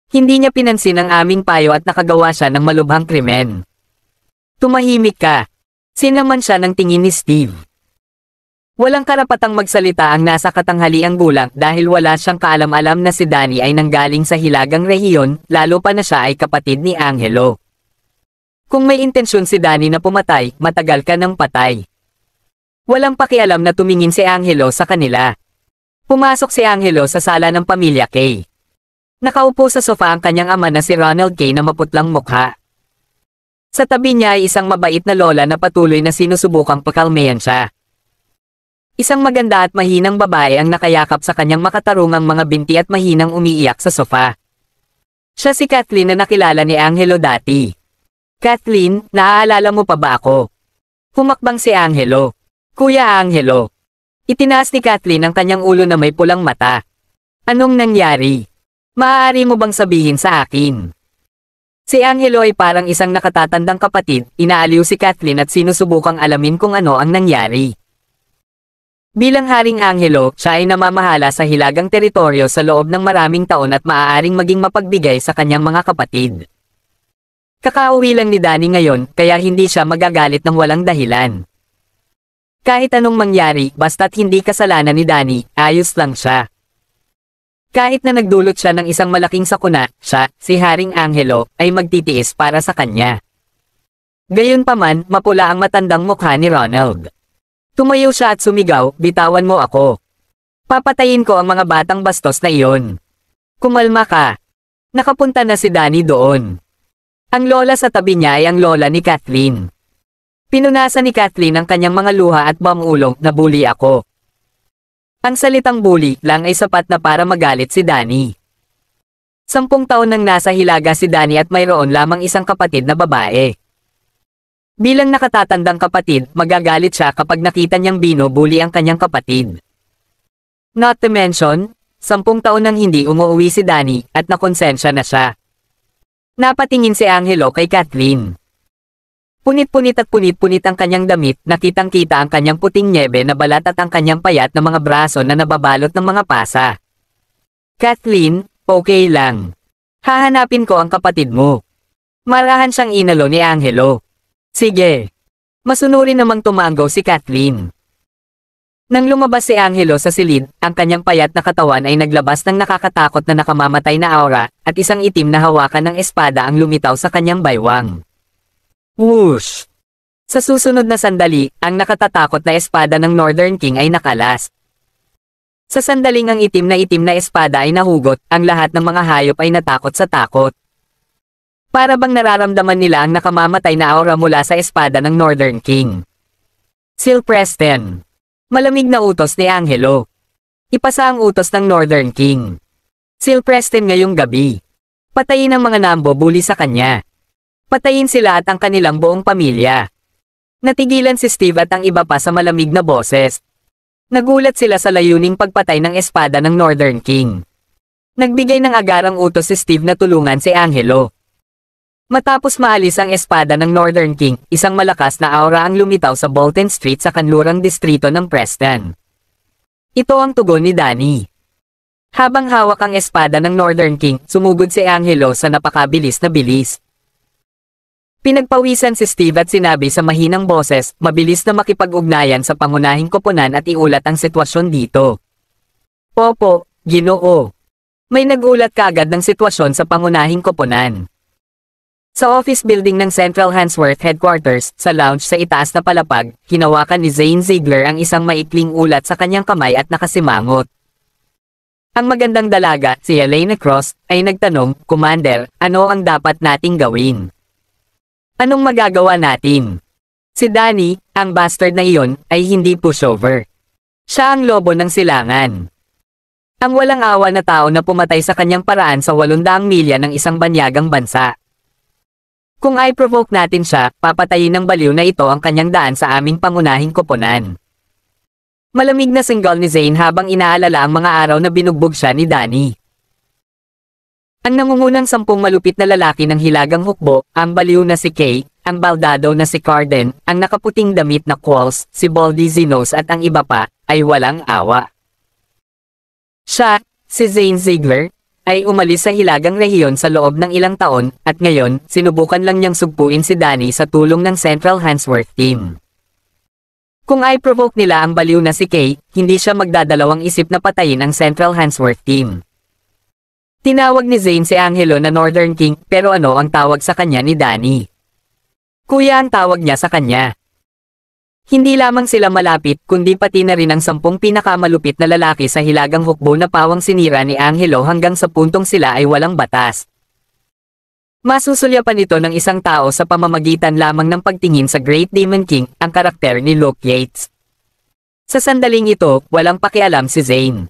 Hindi niya pinansin ang aming payo at nakagawa siya ng malubhang krimen. Tumahimik ka. Sinaman siya ng tingin ni Steve. Walang karapatang magsalita ang nasa katanghaliang gulang dahil wala siyang kaalam-alam na si Danny ay nanggaling sa hilagang rehiyon, lalo pa na siya ay kapatid ni Angelo. Kung may intensyon si Danny na pumatay, matagal ka ng patay. Walang pakialam na tumingin si Angelo sa kanila. Pumasok si Angelo sa sala ng pamilya Kay. Nakaupo sa sofa ang kanyang ama na si Ronald Kay na maputlang mukha. Sa tabi niya ay isang mabait na lola na patuloy na sinusubukang pakalmayan siya. Isang maganda at mahinang babae ang nakayakap sa kanyang makatarungang mga binti at mahinang umiiyak sa sofa. Siya si Kathleen na nakilala ni Angelo dati. Kathleen, naaalala mo pa ba ako? Humakbang si Angelo. Kuya Angelo. Itinaas ni Kathleen ang kanyang ulo na may pulang mata. Anong nangyari? Maaari mo bang sabihin sa akin? Si Angelo ay parang isang nakatatandang kapatid, inaaliw si Kathleen at sinusubukang alamin kung ano ang nangyari. Bilang Haring Angelo, siya ay namamahala sa hilagang teritoryo sa loob ng maraming taon at maaaring maging mapagbigay sa kanyang mga kapatid. Kakauwi lang ni Danny ngayon, kaya hindi siya magagalit ng walang dahilan. Kahit anong mangyari, basta't hindi kasalanan ni Danny, ayos lang siya. Kahit na nagdulot siya ng isang malaking sakuna, siya, si Haring Angelo, ay magtitiis para sa kanya. Gayunpaman, mapula ang matandang mukha ni Ronald. Tumayo siya at sumigaw, bitawan mo ako. Papatayin ko ang mga batang bastos na iyon. Kumalma ka. Nakapunta na si Danny doon. Ang lola sa tabi niya ay ang lola ni Kathleen. Pinunasan ni Kathleen ang kanyang mga luha at mamulong na bully ako. Ang salitang bully lang ay sapat na para magalit si Danny. Sampung taon nang nasa hilaga si Danny at mayroon lamang isang kapatid na babae. Bilang nakatatandang kapatid, magagalit siya kapag nakita niyang binubuli ang kanyang kapatid. Not to mention, sampung taon nang hindi umuwi si Danny at nakonsensya na siya. Napatingin si Angelo kay Kathleen. Punit-punit at punit-punit ang kanyang damit, nakitang-kita ang kanyang puting nyebe na balat at ang kanyang payat na mga braso na nababalot ng mga pasa. Kathleen, okay lang. Hahanapin ko ang kapatid mo. Marahan siyang inalo ni Angelo. Sige. Masunurin namang tumango si Kathleen. Nang lumabas si Angelo sa silid, ang kanyang payat na katawan ay naglabas ng nakakatakot na nakamamatay na aura, at isang itim na hawakan ng espada ang lumitaw sa kanyang baywang. Whoosh! Sa susunod na sandali, ang nakatatakot na espada ng Northern King ay nakalas. Sa sandaling ang itim na itim na espada ay nahugot, ang lahat ng mga hayop ay natakot sa takot. Para bang nararamdaman nila ang nakamamatay na aura mula sa espada ng Northern King. Seal Preston. Malamig na utos ni Angelo. Ipasa ang utos ng Northern King. Seal Preston ngayong gabi. Patayin ang mga nambo bully sa kanya. Patayin sila at ang kanilang buong pamilya. Natigilan si Steve at ang iba pa sa malamig na boses. Nagulat sila sa layuning pagpatay ng espada ng Northern King. Nagbigay ng agarang utos si Steve na tulungan si Angelo. Matapos maalis ang espada ng Northern King, isang malakas na aura ang lumitaw sa Bolton Street sa kanlurang distrito ng Preston. Ito ang tugon ni Danny. Habang hawak ang espada ng Northern King, sumugod si Angelo sa napakabilis na bilis. Pinagpawisan si Steve at sinabi sa mahinang boses, mabilis na makipag-ugnayan sa pangunahing koponan at iulat ang sitwasyon dito. Popo, ginoo. May nagulat kagad ng sitwasyon sa pangunahing koponan. Sa office building ng Central Hansworth Headquarters, sa lounge sa itaas na palapag, hinawakan ni Zane Ziegler ang isang maikling ulat sa kanyang kamay at nakasimangot. Ang magandang dalaga, si Elena Cross, ay nagtanong, Commander, ano ang dapat nating gawin? Anong magagawa natin? Si Danny, ang bastard na iyon, ay hindi pushover. Siya ang lobo ng silangan. Ang walang awa na tao na pumatay sa kanyang paraan sa 800 milya ng isang banyagang bansa. Kung ay provoke natin siya, papatayin ng baliw na ito ang kanyang daan sa aming pangunahing koponan. Malamig na single ni Zane habang inaalala ang mga araw na binugbog siya ni Danny. Ang nangungunang sampung malupit na lalaki ng hilagang hukbo, ang baliw na si Kay, ang baldado na si Carden, ang nakaputing damit na Qualls, si Baldy Zinos at ang iba pa, ay walang awa. Siya, si Zane Ziegler, ay umalis sa hilagang rehiyon sa loob ng ilang taon, at ngayon, sinubukan lang niyang sugpuin si Danny sa tulong ng Central Hansworth team. Kung ay provoke nila ang baliw na si Kay, hindi siya magdadalawang isip na patayin ang Central Hansworth team. Tinawag ni Zane si Angelo na Northern King pero ano ang tawag sa kanya ni Danny? Kuya ang tawag niya sa kanya. Hindi lamang sila malapit, kundi pati na rin ang sampung pinakamalupit na lalaki sa hilagang hukbo na pawang sinira ni Angelo hanggang sa puntong sila ay walang batas. Masusulyapan ito ng isang tao sa pamamagitan lamang ng pagtingin sa Great Demon King, ang karakter ni Luke Yates. Sa sandaling ito, walang pakialam si Zane.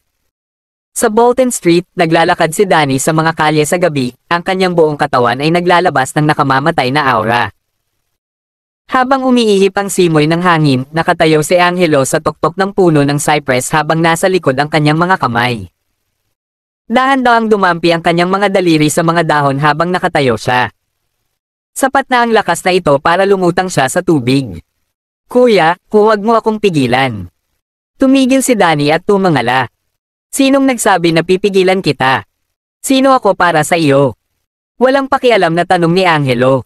Sa Bolton Street, naglalakad si Danny sa mga kalye sa gabi, ang kanyang buong katawan ay naglalabas ng nakamamatay na aura. Habang umiihip ang simoy ng hangin, nakatayo si Angelo sa tuktok ng puno ng cypress habang nasa likod ang kanyang mga kamay. Dahan-dahang dumampi ang kanyang mga daliri sa mga dahon habang nakatayo siya. Sapat na ang lakas na ito para lumutang siya sa tubig. Kuya, huwag mo akong pigilan. Tumigil si Danny at tumangala. Sinong nagsabi na pipigilan kita? Sino ako para sa iyo? Walang pakialam na tanong ni Angelo.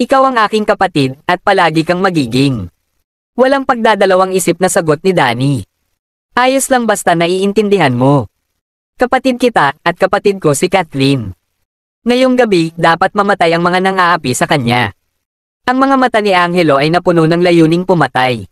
Ikaw ang aking kapatid, at palagi kang magiging. Walang pagdadalawang isip na sagot ni Danny. Ayos lang basta naiintindihan mo. Kapatid kita, at kapatid ko si Kathleen. Ngayong gabi, dapat mamatay ang mga nang-aapi sa kanya. Ang mga mata ni Angelo ay napuno ng layuning pumatay.